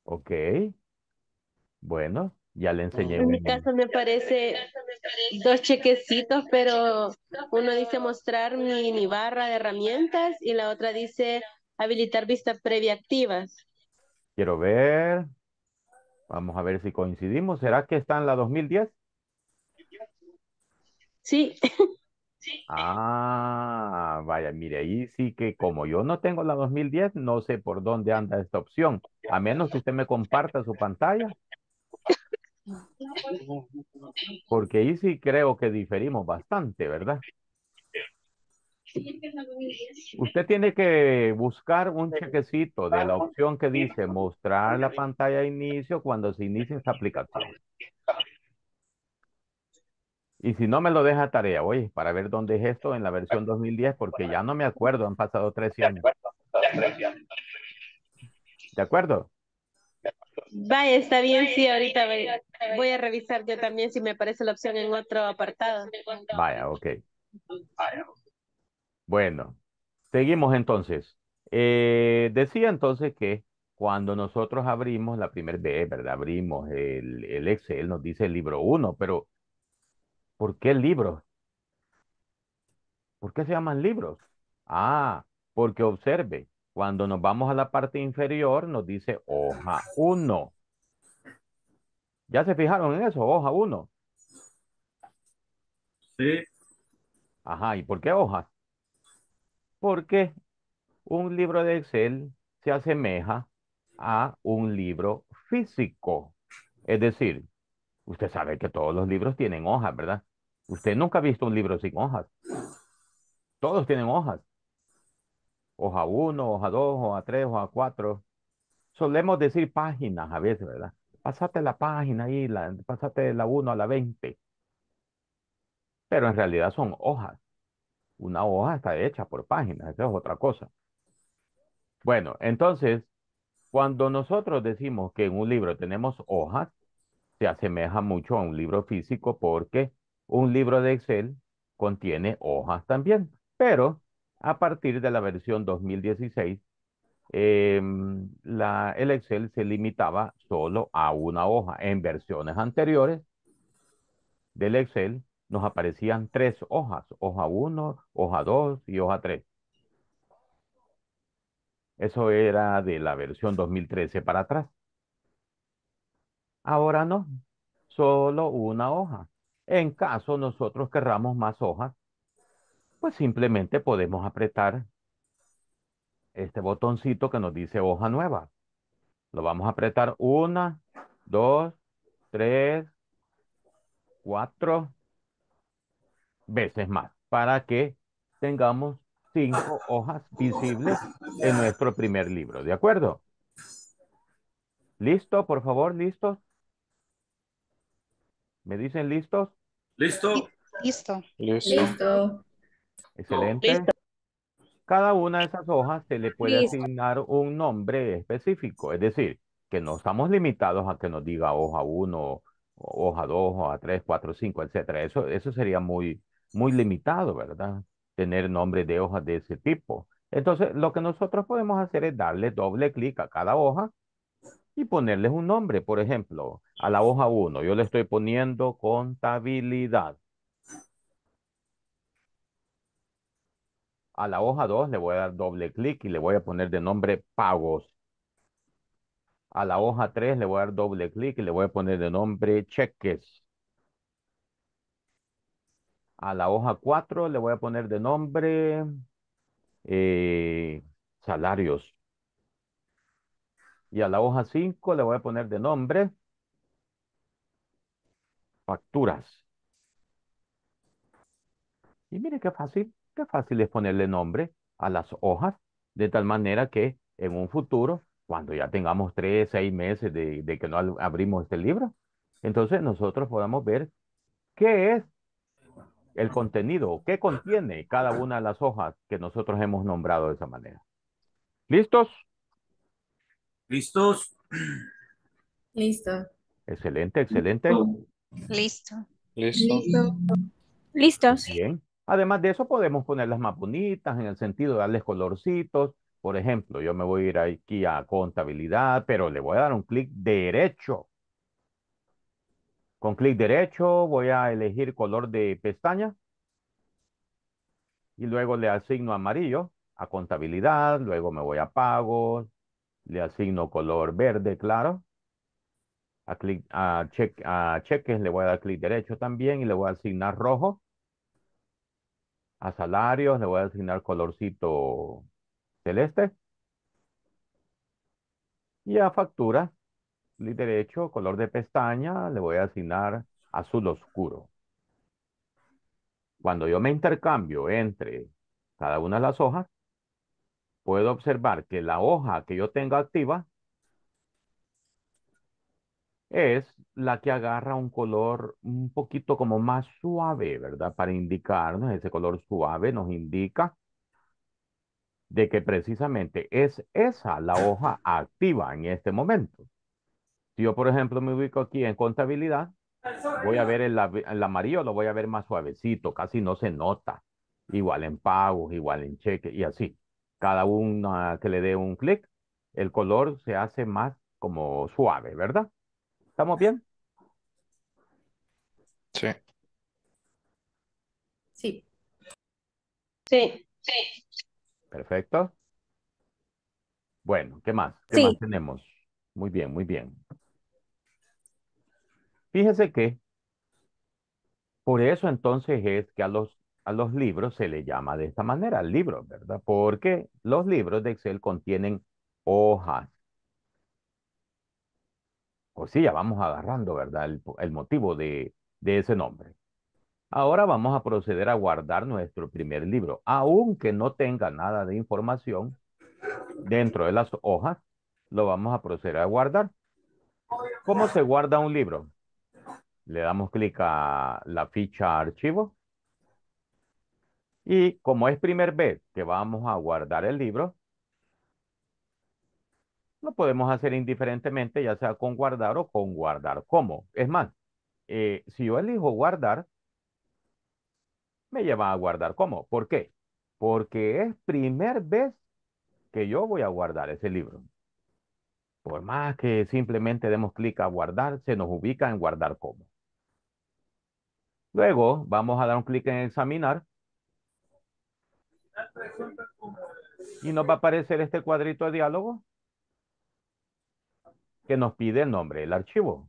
Ok. Bueno, ya le enseñé. En mi caso me parece dos chequecitos, pero uno dice mostrar mi, barra de herramientas y la otra dice habilitar vistas previa activas. Quiero ver. Vamos a ver si coincidimos. ¿Será que está en la 2010? Sí. <laughs> Ah, vaya, mire, ahí sí que como yo no tengo la 2010, no sé por dónde anda esta opción. A menos que usted me comparta su pantalla porque ahí sí creo que diferimos bastante, ¿verdad? Usted tiene que buscar un chequecito de la opción que dice mostrar la pantalla de inicio cuando se inicia esta aplicación. Y si no me lo deja tarea, oye, para ver dónde es esto en la versión 2010, porque ya no me acuerdo, han pasado 13 años. ¿De acuerdo? Vaya, está bien, sí, ahorita voy, a revisar yo también si me aparece la opción en otro apartado. Vaya, ok. Bueno, seguimos entonces. Eh, decía entonces que cuando nosotros abrimos la primera vez, ¿verdad? Abrimos el, el Excel, nos dice el libro 1, pero ¿por qué libro? ¿Por qué se llaman libros? Ah, porque observe, cuando nos vamos a la parte inferior, nos dice hoja 1. ¿Ya se fijaron en eso? Hoja 1. Sí. Ajá, ¿y por qué hoja? Porque un libro de Excel se asemeja a un libro físico. Es decir, usted sabe que todos los libros tienen hojas, ¿verdad? Usted nunca ha visto un libro sin hojas. Todos tienen hojas hoja 1, hoja 2, hoja 3, hoja 4. Solemos decir páginas a veces, ¿verdad? Pásate la página ahí, la, pasate de la 1 a la 20. Pero en realidad son hojas. Una hoja está hecha por páginas, eso es otra cosa. Bueno, entonces, cuando nosotros decimos que en un libro tenemos hojas, se asemeja mucho a un libro físico porque un libro de Excel contiene hojas también, pero a partir de la versión 2016, em, la, el Excel se limitaba solo a una hoja. En versiones anteriores del Excel nos aparecían tres hojas, hoja 1, hoja 2 y hoja 3. Eso era de la versión 2013 para atrás. Ahora no, solo una hoja. En caso nosotros querramos más hojas, pues simplemente podemos apretar este botoncito que nos dice hoja nueva. Lo vamos a apretar una, dos, tres, cuatro veces más para que tengamos cinco hojas visibles en nuestro primer libro. ¿De acuerdo? ¿Listo? Por favor, ¿listos? ¿Me dicen listos? Listo. Listo. Listo. Listo. Excelente. Cada una de esas hojas se le puede asignar un nombre específico, es decir, que no estamos limitados a que nos diga hoja 1, hoja 2, hoja 3, 4, 5, etcétera. Eso, eso sería muy, muy limitado, ¿verdad? Tener nombre de hojas de ese tipo. Entonces, lo que nosotros podemos hacer es darle doble clic a cada hoja y ponerles un nombre. Por ejemplo, a la hoja 1 yo le estoy poniendo contabilidad. A la hoja 2 le voy a dar doble clic y le voy a poner de nombre pagos. A la hoja 3 le voy a dar doble clic y le voy a poner de nombre cheques. A la hoja 4 le voy a poner de nombre eh, salarios. Y a la hoja 5 le voy a poner de nombre facturas. Y mire qué fácil fácil es ponerle nombre a las hojas, de tal manera que en un futuro, cuando ya tengamos tres, seis meses de, que no abrimos este libro, entonces nosotros podamos ver qué es el contenido, qué contiene cada una de las hojas que nosotros hemos nombrado de esa manera. ¿Listos? ¿Listos? Listo. Excelente, excelente. Listo. Listo. Listo. Listos. Bien. Además de eso, podemos ponerlas más bonitas en el sentido de darles colorcitos. Por ejemplo, yo me voy a ir aquí a contabilidad, pero le voy a dar un clic derecho. Con clic derecho voy a elegir color de pestaña y luego le asigno amarillo a contabilidad, luego me voy a pagos, le asigno color verde, claro. A, a cheques le voy a dar clic derecho también y le voy a asignar rojo a salarios le voy a asignar colorcito celeste. Y a factura, clic derecho, color de pestaña, le voy a asignar azul oscuro. Cuando yo me intercambio entre cada una de las hojas, puedo observar que la hoja que yo tenga activa es la que agarra un color un poquito como más suave, ¿verdad? Para indicarnos, ese color suave nos indica de que precisamente es esa la hoja activa en este momento. Si yo, por ejemplo, me ubico aquí en contabilidad, voy a ver el, amarillo, lo voy a ver más suavecito, casi no se nota. Igual en pagos, igual en cheques y así. Cada uno que le dé un clic, el color se hace más como suave, ¿verdad? ¿Estamos bien? Sí. Sí. Sí. Sí. Perfecto. Bueno, ¿qué más? ¿Qué más tenemos? Muy bien, muy bien. Fíjese que por eso entonces es que a los, a los libros se le llama de esta manera, libro, ¿verdad? Porque los libros de Excel contienen hojas pues sí, ya vamos agarrando, ¿verdad? El, motivo de, de ese nombre. Ahora vamos a proceder a guardar nuestro primer libro. Aunque no tenga nada de información dentro de las hojas, lo vamos a proceder a guardar. ¿Cómo se guarda un libro? Le damos clic a la ficha archivo. Y como es primer vez que vamos a guardar el libro, lo podemos hacer indiferentemente, ya sea con guardar o con guardar como. Es más, eh, si yo elijo guardar, me lleva a guardar como. ¿Por qué? Porque es primer vez que yo voy a guardar ese libro. Por más que simplemente demos clic a guardar, se nos ubica en guardar como. Luego vamos a dar un clic en examinar. Y nos va a aparecer este cuadrito de diálogo que nos pide el nombre del archivo.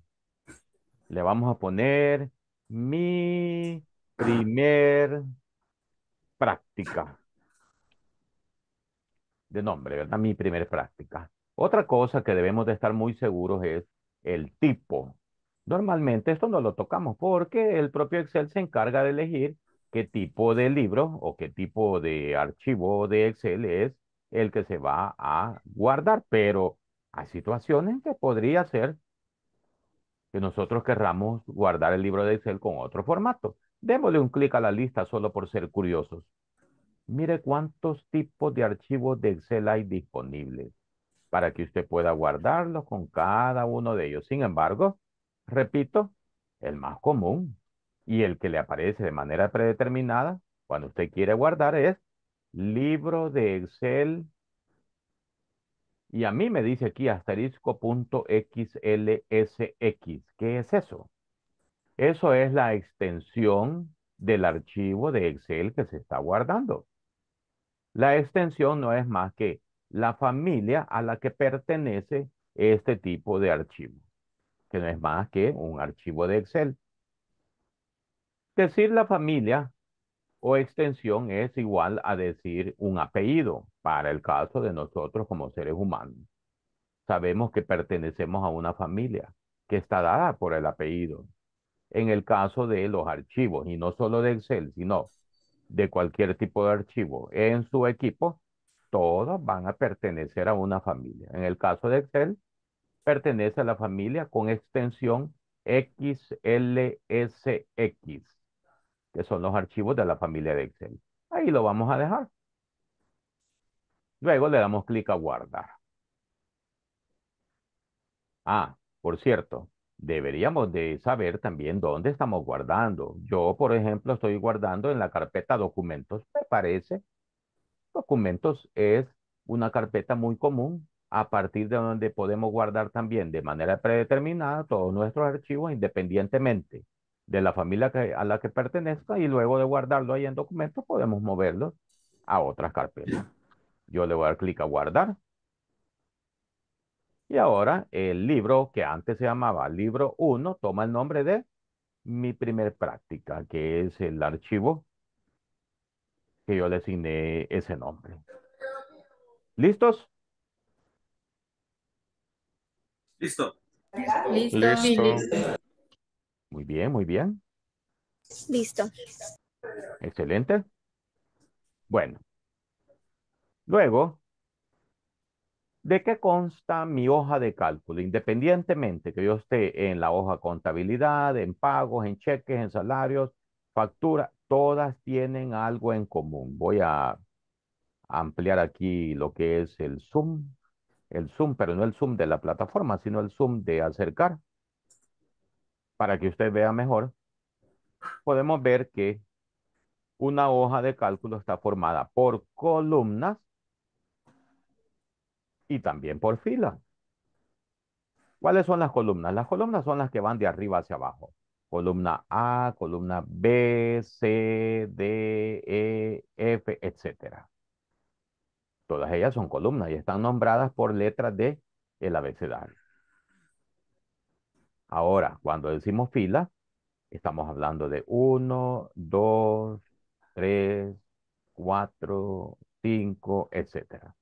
Le vamos a poner mi primer práctica de nombre, ¿verdad? Mi primer práctica. Otra cosa que debemos de estar muy seguros es el tipo. Normalmente esto no lo tocamos porque el propio Excel se encarga de elegir qué tipo de libro o qué tipo de archivo de Excel es el que se va a guardar, pero hay situaciones que podría ser que nosotros querramos guardar el libro de Excel con otro formato. Démosle un clic a la lista solo por ser curiosos. Mire cuántos tipos de archivos de Excel hay disponibles para que usted pueda guardarlos con cada uno de ellos. Sin embargo, repito, el más común y el que le aparece de manera predeterminada cuando usted quiere guardar es libro de Excel y a mí me dice aquí asterisco.xlsx. ¿Qué es eso? Eso es la extensión del archivo de Excel que se está guardando. La extensión no es más que la familia a la que pertenece este tipo de archivo, que no es más que un archivo de Excel. Decir la familia o extensión es igual a decir un apellido para el caso de nosotros como seres humanos. Sabemos que pertenecemos a una familia que está dada por el apellido. En el caso de los archivos, y no solo de Excel, sino de cualquier tipo de archivo, en su equipo, todos van a pertenecer a una familia. En el caso de Excel, pertenece a la familia con extensión XLSX que son los archivos de la familia de Excel. Ahí lo vamos a dejar. Luego le damos clic a guardar. Ah, por cierto, deberíamos de saber también dónde estamos guardando. Yo, por ejemplo, estoy guardando en la carpeta documentos, me parece. Documentos es una carpeta muy común a partir de donde podemos guardar también de manera predeterminada todos nuestros archivos independientemente de la familia a la que pertenezca y luego de guardarlo ahí en documentos podemos moverlo a otras carpetas. Yo le voy a dar clic a guardar. Y ahora el libro que antes se llamaba libro 1 toma el nombre de mi primer práctica, que es el archivo que yo le asigné ese nombre. ¿Listos? Listo. Listo. Listo. Muy bien, muy bien. Listo. Excelente. Bueno. Luego, ¿de qué consta mi hoja de cálculo? Independientemente que yo esté en la hoja contabilidad, en pagos, en cheques, en salarios, factura, todas tienen algo en común. Voy a ampliar aquí lo que es el Zoom, el Zoom, pero no el Zoom de la plataforma, sino el Zoom de acercar para que usted vea mejor, podemos ver que una hoja de cálculo está formada por columnas y también por filas. ¿Cuáles son las columnas? Las columnas son las que van de arriba hacia abajo. Columna A, columna B, C, D, E, F, etc. Todas ellas son columnas y están nombradas por letras de el abecedario. Ahora, cuando decimos fila, estamos hablando de 1, 2, 3, 4, 5, etcétera.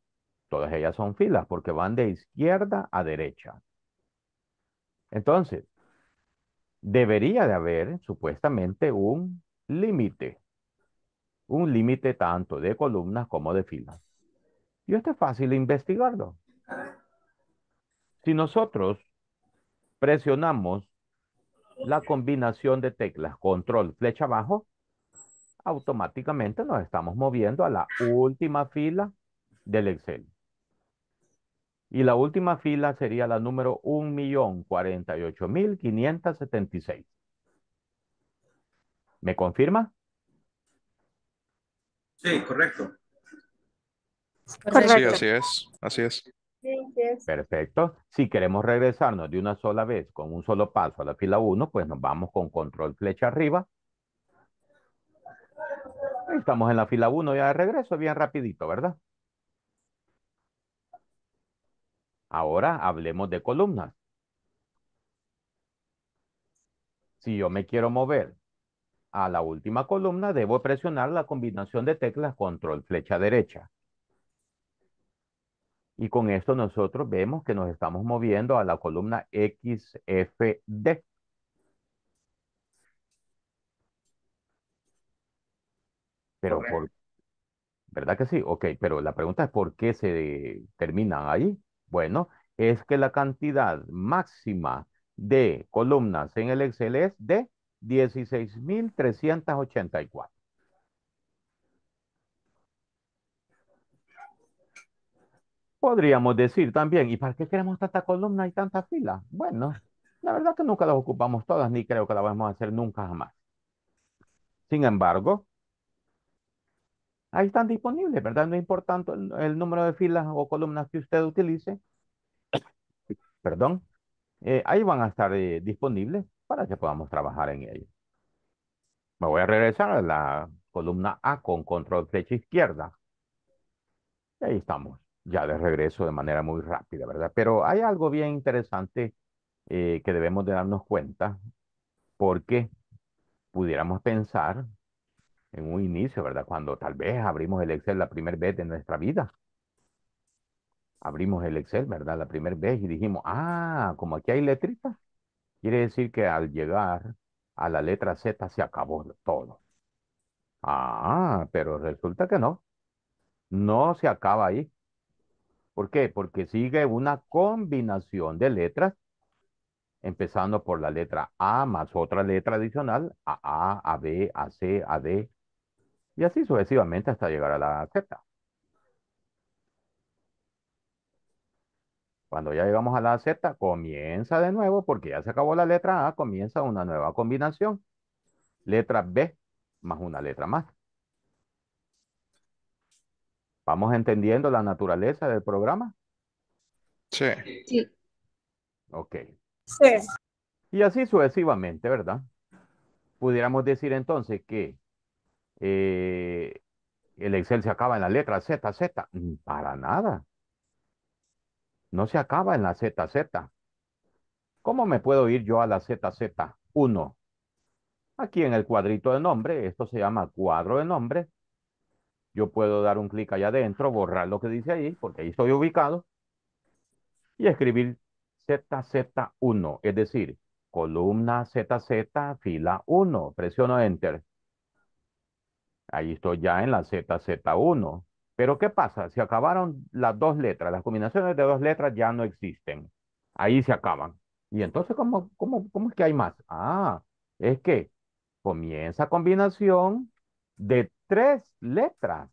Todas ellas son filas porque van de izquierda a derecha. Entonces, debería de haber supuestamente un límite. Un límite tanto de columnas como de filas. Y esto es fácil investigarlo. Si nosotros presionamos la combinación de teclas control flecha abajo, automáticamente nos estamos moviendo a la última fila del Excel. Y la última fila sería la número 1.048.576. ¿Me confirma? Sí, correcto. correcto. así es, así es. Perfecto. Si queremos regresarnos de una sola vez con un solo paso a la fila 1, pues nos vamos con control flecha arriba. Estamos en la fila 1 ya de regreso, bien rapidito, ¿verdad? Ahora hablemos de columnas. Si yo me quiero mover a la última columna, debo presionar la combinación de teclas control flecha derecha. Y con esto nosotros vemos que nos estamos moviendo a la columna XFD. Pero, ¿verdad que sí? Ok, pero la pregunta es ¿por qué se terminan ahí? Bueno, es que la cantidad máxima de columnas en el Excel es de 16.384. Podríamos decir también, ¿y para qué queremos tanta columna y tanta fila? Bueno, la verdad que nunca las ocupamos todas, ni creo que las vamos a hacer nunca jamás. Sin embargo, ahí están disponibles, ¿verdad? No importa el, el, número de filas o columnas que usted utilice, <coughs> perdón, eh, ahí van a estar eh, disponibles para que podamos trabajar en ellos. Me voy a regresar a la columna A con control flecha izquierda. Y ahí estamos ya de regreso de manera muy rápida, ¿verdad? Pero hay algo bien interesante eh, que debemos de darnos cuenta porque pudiéramos pensar en un inicio, ¿verdad? Cuando tal vez abrimos el Excel la primera vez de nuestra vida. Abrimos el Excel, ¿verdad? La primera vez y dijimos, ah, como aquí hay letritas, quiere decir que al llegar a la letra Z se acabó todo. Ah, pero resulta que no. No se acaba ahí. ¿Por qué? Porque sigue una combinación de letras, empezando por la letra A más otra letra adicional, a A, a B, a C, a D, y así sucesivamente hasta llegar a la Z. Cuando ya llegamos a la Z, comienza de nuevo, porque ya se acabó la letra A, comienza una nueva combinación. Letra B más una letra más vamos entendiendo la naturaleza del programa. Sí. sí. Ok. Sí. Y así sucesivamente, ¿verdad? Pudiéramos decir entonces que eh, el Excel se acaba en la letra ZZ. Mm, para nada. No se acaba en la ZZ. ¿Cómo me puedo ir yo a la ZZ1? Aquí en el cuadrito de nombre, esto se llama cuadro de nombre, yo puedo dar un clic allá adentro, borrar lo que dice ahí, porque ahí estoy ubicado, y escribir ZZ1, es decir, columna ZZ, fila 1. Presiono Enter. Ahí estoy ya en la ZZ1. Pero ¿qué pasa? Se acabaron las dos letras. Las combinaciones de dos letras ya no existen. Ahí se acaban. Y entonces, ¿cómo, cómo, cómo es que hay más? Ah, es que comienza combinación de tres letras.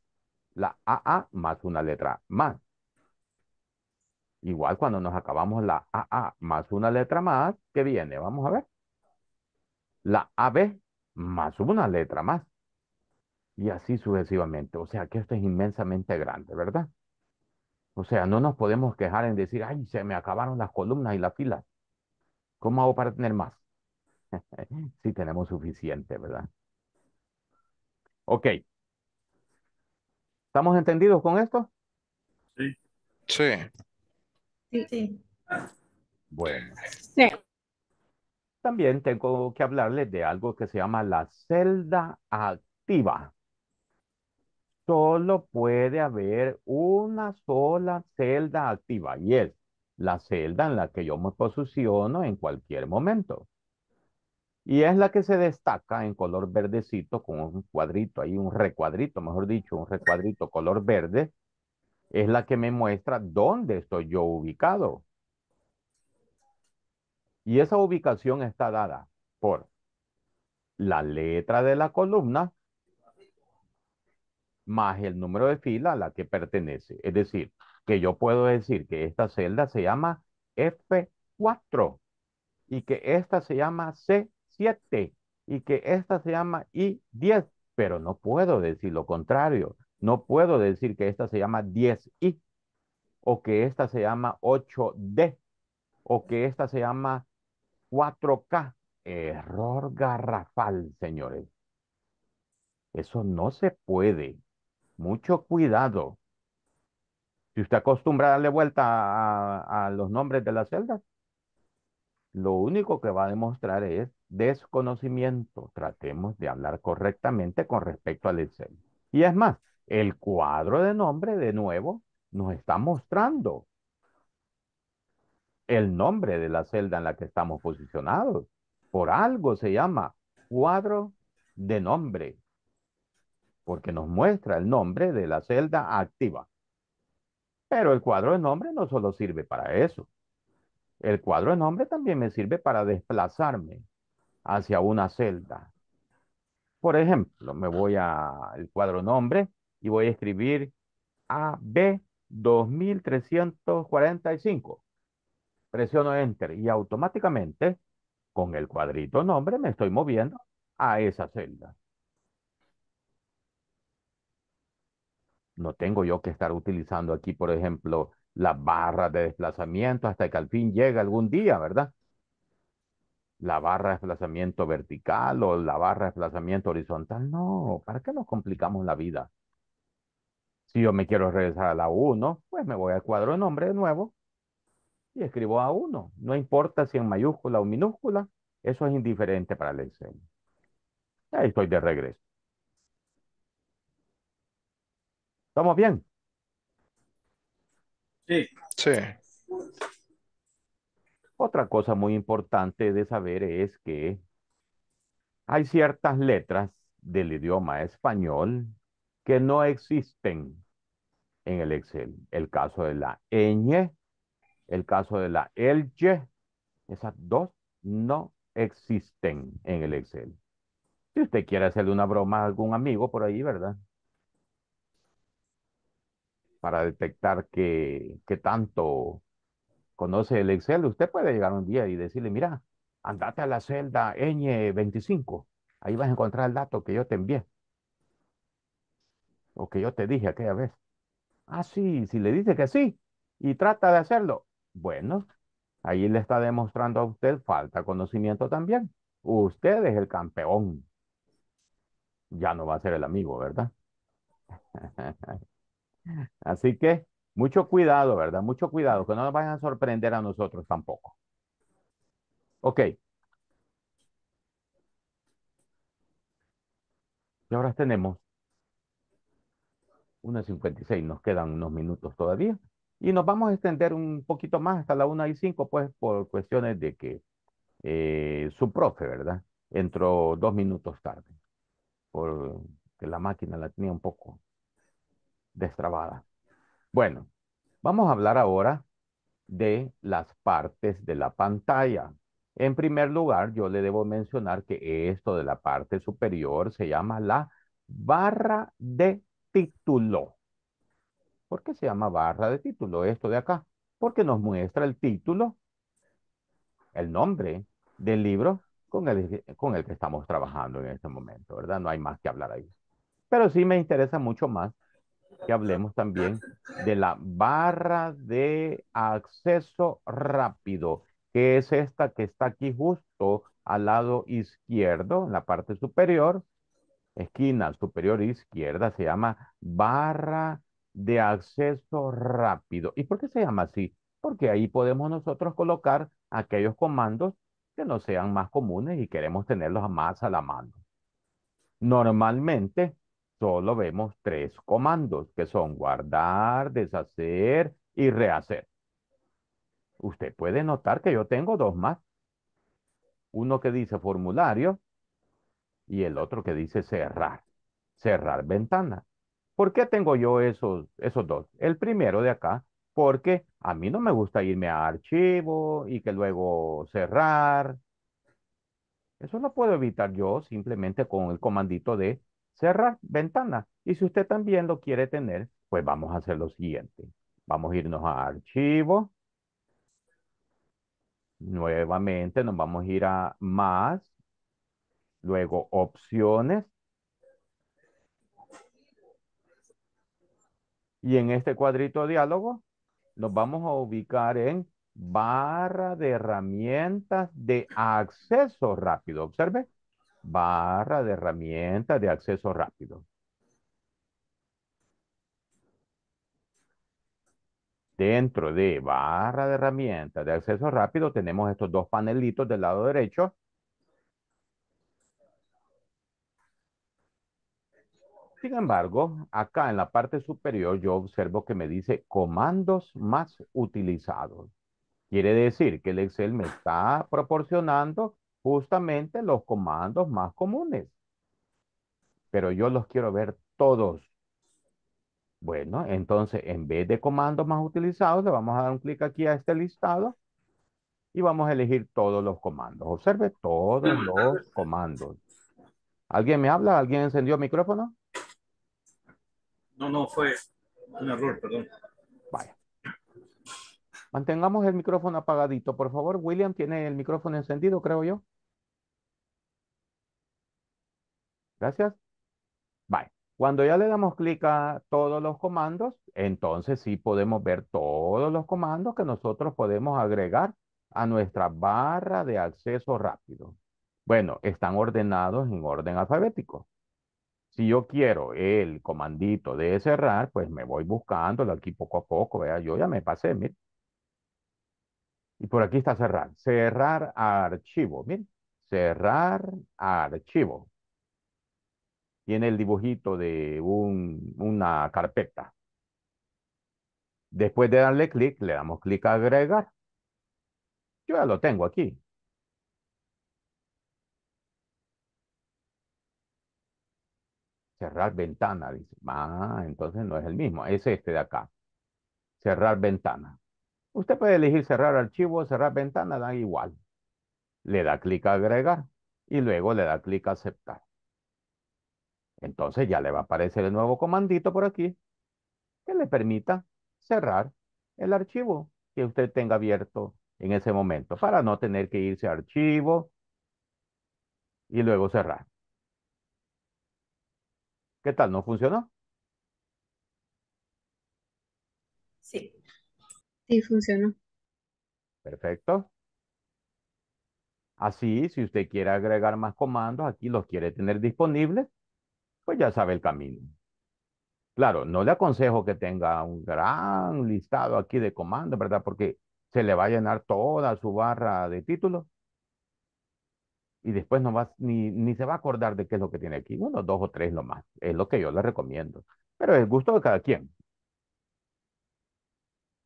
La AA más una letra más. Igual cuando nos acabamos la AA más una letra más, ¿qué viene? Vamos a ver. La AB más una letra más. Y así sucesivamente. O sea que esto es inmensamente grande, ¿verdad? O sea, no nos podemos quejar en decir, ay, se me acabaron las columnas y las filas. ¿Cómo hago para tener más? si <laughs> tenemos suficiente, ¿verdad? Ok. ¿Estamos entendidos con esto? Sí. Sí. Sí. sí. Bueno. Sí. También tengo que hablarles de algo que se llama la celda activa. Solo puede haber una sola celda activa y es la celda en la que yo me posiciono en cualquier momento. Y es la que se destaca en color verdecito con un cuadrito, ahí un recuadrito, mejor dicho, un recuadrito color verde. Es la que me muestra dónde estoy yo ubicado. Y esa ubicación está dada por la letra de la columna más el número de fila a la que pertenece. Es decir, que yo puedo decir que esta celda se llama F4 y que esta se llama C4 y que esta se llama I10, pero no puedo decir lo contrario. No puedo decir que esta se llama 10I o que esta se llama 8D o que esta se llama 4K. Error garrafal, señores. Eso no se puede. Mucho cuidado. Si usted acostumbra a darle vuelta a, a los nombres de las celdas, lo único que va a demostrar es desconocimiento. Tratemos de hablar correctamente con respecto al Excel. Y es más, el cuadro de nombre, de nuevo, nos está mostrando el nombre de la celda en la que estamos posicionados. Por algo se llama cuadro de nombre, porque nos muestra el nombre de la celda activa. Pero el cuadro de nombre no solo sirve para eso. El cuadro de nombre también me sirve para desplazarme hacia una celda. Por ejemplo, me voy al cuadro nombre y voy a escribir AB 2345. Presiono Enter y automáticamente con el cuadrito nombre me estoy moviendo a esa celda. No tengo yo que estar utilizando aquí, por ejemplo, la barra de desplazamiento hasta que al fin llega algún día, ¿verdad? La barra de desplazamiento vertical o la barra de desplazamiento horizontal. No, ¿para qué nos complicamos la vida? Si yo me quiero regresar a la 1, pues me voy al cuadro de nombre de nuevo y escribo a 1. No importa si en mayúscula o minúscula, eso es indiferente para el enseño. Ahí estoy de regreso. ¿Estamos bien? Sí. Sí. Otra cosa muy importante de saber es que hay ciertas letras del idioma español que no existen en el Excel. El caso de la ñ, el caso de la elche, esas dos no existen en el Excel. Si usted quiere hacerle una broma a algún amigo por ahí, ¿verdad? para detectar que tanto conoce el Excel. Usted puede llegar un día y decirle, mira, andate a la celda n 25 ahí vas a encontrar el dato que yo te envié o que yo te dije aquella vez. Ah, sí, si le dice que sí y trata de hacerlo, bueno, ahí le está demostrando a usted falta conocimiento también. Usted es el campeón. Ya no va a ser el amigo, ¿verdad? <laughs> Así que mucho cuidado, ¿verdad? Mucho cuidado, que no nos vayan a sorprender a nosotros tampoco. Ok. Y ahora tenemos 1.56, nos quedan unos minutos todavía. Y nos vamos a extender un poquito más hasta la 1 y pues por cuestiones de que eh, su profe, ¿verdad? Entró dos minutos tarde, porque la máquina la tenía un poco destrabada. Bueno, vamos a hablar ahora de las partes de la pantalla. En primer lugar, yo le debo mencionar que esto de la parte superior se llama la barra de título. ¿Por qué se llama barra de título esto de acá? Porque nos muestra el título, el nombre del libro con el, con el que estamos trabajando en este momento, ¿verdad? No hay más que hablar ahí. Pero sí me interesa mucho más que hablemos también de la barra de acceso rápido, que es esta que está aquí justo al lado izquierdo, en la parte superior, esquina superior izquierda, se llama barra de acceso rápido. ¿Y por qué se llama así? Porque ahí podemos nosotros colocar aquellos comandos que no sean más comunes y queremos tenerlos más a la mano. Normalmente solo vemos tres comandos que son guardar, deshacer y rehacer. Usted puede notar que yo tengo dos más. Uno que dice formulario y el otro que dice cerrar, cerrar ventana. ¿Por qué tengo yo esos, esos dos? El primero de acá, porque a mí no me gusta irme a archivo y que luego cerrar. Eso lo puedo evitar yo simplemente con el comandito de cerrar ventana. Y si usted también lo quiere tener, pues vamos a hacer lo siguiente. Vamos a irnos a archivo. Nuevamente nos vamos a ir a más. Luego opciones. Y en este cuadrito de diálogo nos vamos a ubicar en barra de herramientas de acceso rápido. Observe, barra de herramientas de acceso rápido. Dentro de barra de herramientas de acceso rápido tenemos estos dos panelitos del lado derecho. Sin embargo, acá en la parte superior yo observo que me dice comandos más utilizados. Quiere decir que el Excel me está proporcionando justamente los comandos más comunes. Pero yo los quiero ver todos. Bueno, entonces en vez de comandos más utilizados, le vamos a dar un clic aquí a este listado y vamos a elegir todos los comandos. Observe todos los comandos. ¿Alguien me habla? ¿Alguien encendió el micrófono? No, no, fue un error, perdón. Vaya. Mantengamos el micrófono apagadito, por favor. William tiene el micrófono encendido, creo yo. Gracias. Bye. Cuando ya le damos clic a todos los comandos, entonces sí podemos ver todos los comandos que nosotros podemos agregar a nuestra barra de acceso rápido. Bueno, están ordenados en orden alfabético. Si yo quiero el comandito de cerrar, pues me voy buscándolo aquí poco a poco, vea, yo ya me pasé, mire. Y por aquí está cerrar. Cerrar archivo, mire. Cerrar archivo tiene el dibujito de una carpeta. Después de darle clic, le damos clic a agregar. Yo ya lo tengo aquí. Cerrar ventana, dice. Ah, entonces no es el mismo, es este de acá. Cerrar ventana. Usted puede elegir cerrar archivo, cerrar ventana, da igual. Le da clic a agregar y luego le da clic a aceptar. Entonces ya le va a aparecer el nuevo comandito por aquí que le permita cerrar el archivo que usted tenga abierto en ese momento para no tener que irse a archivo y luego cerrar. ¿Qué tal? ¿No funcionó? Sí. Sí, funcionó. Perfecto. Así, si usted quiere agregar más comandos, aquí los quiere tener disponibles pues ya sabe el camino. Claro, no le aconsejo que tenga un gran listado aquí de comandos, ¿verdad? Porque se le va a llenar toda su barra de títulos y después no va, ni, ni se va a acordar de qué es lo que tiene aquí. Uno, dos o tres lo más Es lo que yo le recomiendo. Pero es el gusto de cada quien.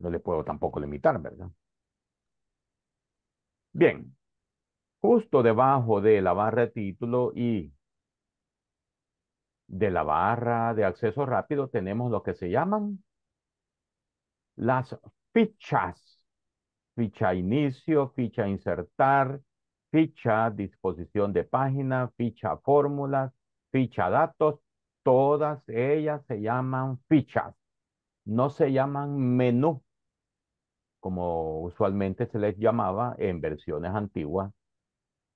No le puedo tampoco limitar, ¿verdad? Bien. Justo debajo de la barra de título y de la barra de acceso rápido tenemos lo que se llaman las fichas. Ficha inicio, ficha insertar, ficha disposición de página, ficha fórmulas, ficha datos. Todas ellas se llaman fichas. No se llaman menú, como usualmente se les llamaba en versiones antiguas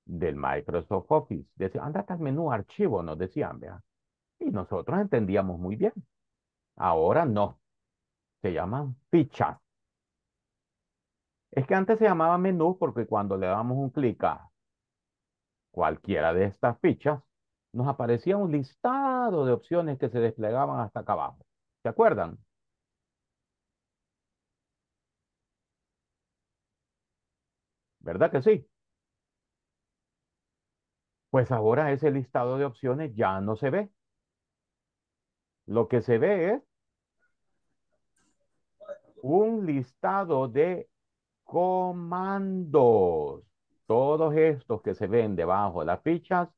del Microsoft Office. Decía, anda al menú archivo, nos decían, vea y nosotros entendíamos muy bien. Ahora no. Se llaman fichas. Es que antes se llamaba menú porque cuando le damos un clic a cualquiera de estas fichas, nos aparecía un listado de opciones que se desplegaban hasta acá abajo. ¿Se acuerdan? ¿Verdad que sí? Pues ahora ese listado de opciones ya no se ve. Lo que se ve es un listado de comandos. Todos estos que se ven debajo de las fichas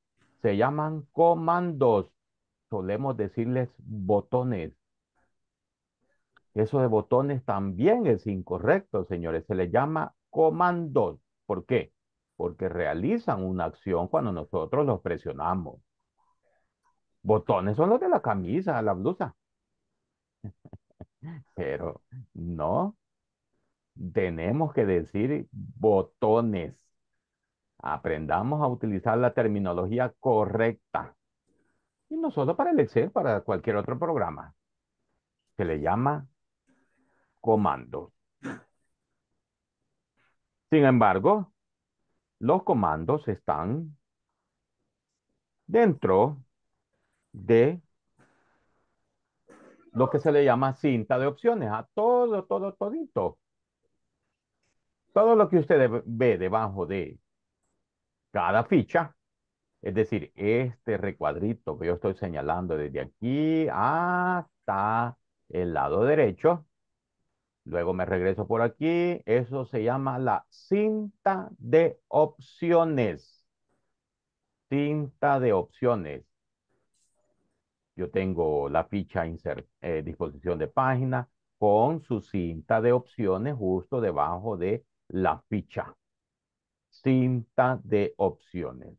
se llaman comandos. Solemos decirles botones. Eso de botones también es incorrecto, señores. Se les llama comandos. ¿Por qué? Porque realizan una acción cuando nosotros los presionamos. Botones son los de la camisa, la blusa. <laughs> Pero no, tenemos que decir botones. Aprendamos a utilizar la terminología correcta. Y no solo para el Excel, para cualquier otro programa. Se le llama comando. Sin embargo, los comandos están dentro de lo que se le llama cinta de opciones, a todo, todo, todito. Todo lo que usted ve debajo de cada ficha, es decir, este recuadrito que yo estoy señalando desde aquí hasta el lado derecho, luego me regreso por aquí, eso se llama la cinta de opciones. Cinta de opciones. Yo tengo la ficha insert, eh, disposición de página con su cinta de opciones justo debajo de la ficha. Cinta de opciones.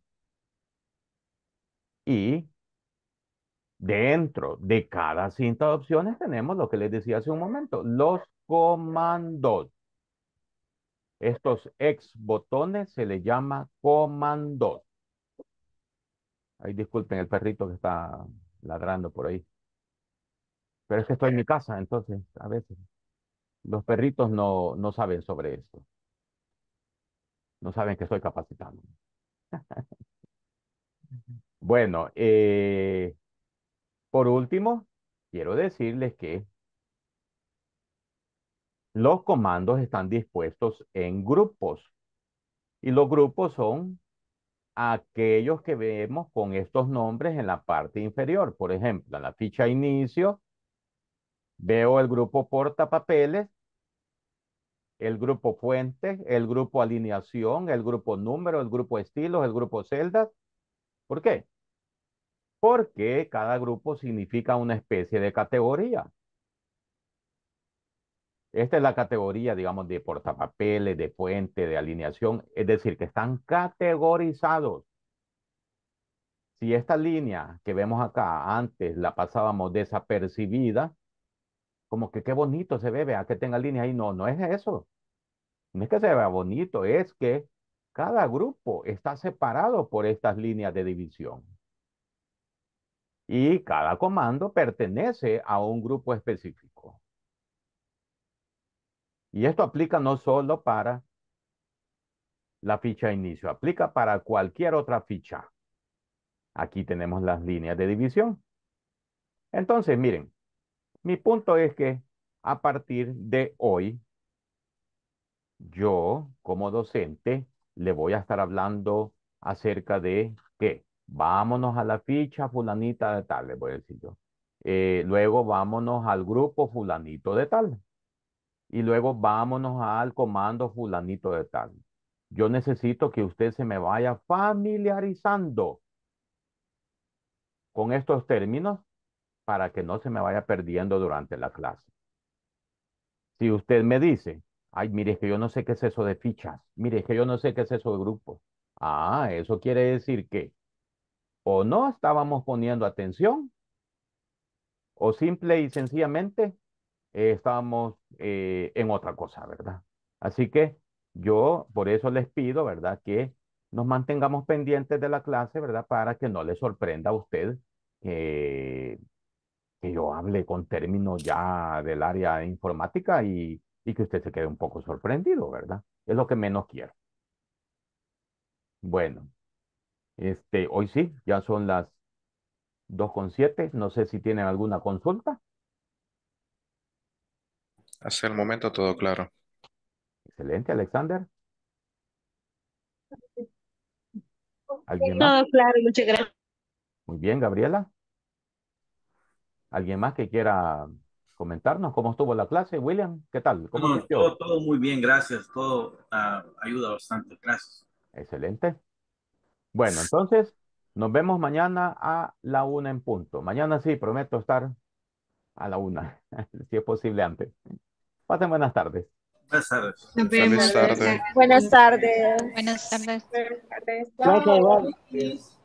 Y dentro de cada cinta de opciones tenemos lo que les decía hace un momento, los comandos. Estos ex botones se les llama comandos. Ahí disculpen el perrito que está ladrando por ahí. Pero es que estoy en mi casa, entonces, a veces. Los perritos no, no saben sobre esto. No saben que estoy capacitando. <laughs> bueno, eh, por último, quiero decirles que los comandos están dispuestos en grupos. Y los grupos son aquellos que vemos con estos nombres en la parte inferior. Por ejemplo, en la ficha inicio, veo el grupo portapapeles, el grupo fuentes, el grupo alineación, el grupo número, el grupo estilos, el grupo celdas. ¿Por qué? Porque cada grupo significa una especie de categoría. Esta es la categoría, digamos, de portapapeles, de fuente, de alineación, es decir, que están categorizados. Si esta línea que vemos acá antes la pasábamos desapercibida, como que qué bonito se ve, vea que tenga línea ahí. No, no es eso. No es que se vea bonito, es que cada grupo está separado por estas líneas de división. Y cada comando pertenece a un grupo específico. Y esto aplica no solo para la ficha de inicio, aplica para cualquier otra ficha. Aquí tenemos las líneas de división. Entonces, miren, mi punto es que a partir de hoy, yo como docente le voy a estar hablando acerca de qué. Vámonos a la ficha fulanita de tal, le voy a decir yo. Eh, luego vámonos al grupo fulanito de tal y luego vámonos al comando fulanito de tal. Yo necesito que usted se me vaya familiarizando con estos términos para que no se me vaya perdiendo durante la clase. Si usted me dice, ay, mire, que yo no sé qué es eso de fichas, mire, que yo no sé qué es eso de grupos. Ah, eso quiere decir que o no estábamos poniendo atención o simple y sencillamente eh, estamos estábamos eh, en otra cosa, ¿verdad? Así que yo por eso les pido, ¿verdad? Que nos mantengamos pendientes de la clase, ¿verdad? Para que no le sorprenda a usted que, yo hable con términos ya del área informática y, y que usted se quede un poco sorprendido, ¿verdad? Es lo que menos quiero. Bueno, este, hoy sí, ya son las 2.7. No sé si tienen alguna consulta. Hasta el momento todo claro. Excelente, Alexander. Todo claro, muchas gracias. Muy bien, Gabriela. ¿Alguien más que quiera comentarnos cómo estuvo la clase? William, ¿qué tal? ¿Cómo todo, muy bien, gracias. Todo ah, ayuda bastante, gracias. Excelente. Bueno, entonces nos vemos mañana a la una en punto. Mañana sí, prometo estar a la una, <laughs> si es posible antes. Pasen buenas tardes. Buenas tardes. Buenas tardes. Buenas tardes. Buenas tardes. Buenas tardes. Buenas tardes. Buenas tardes.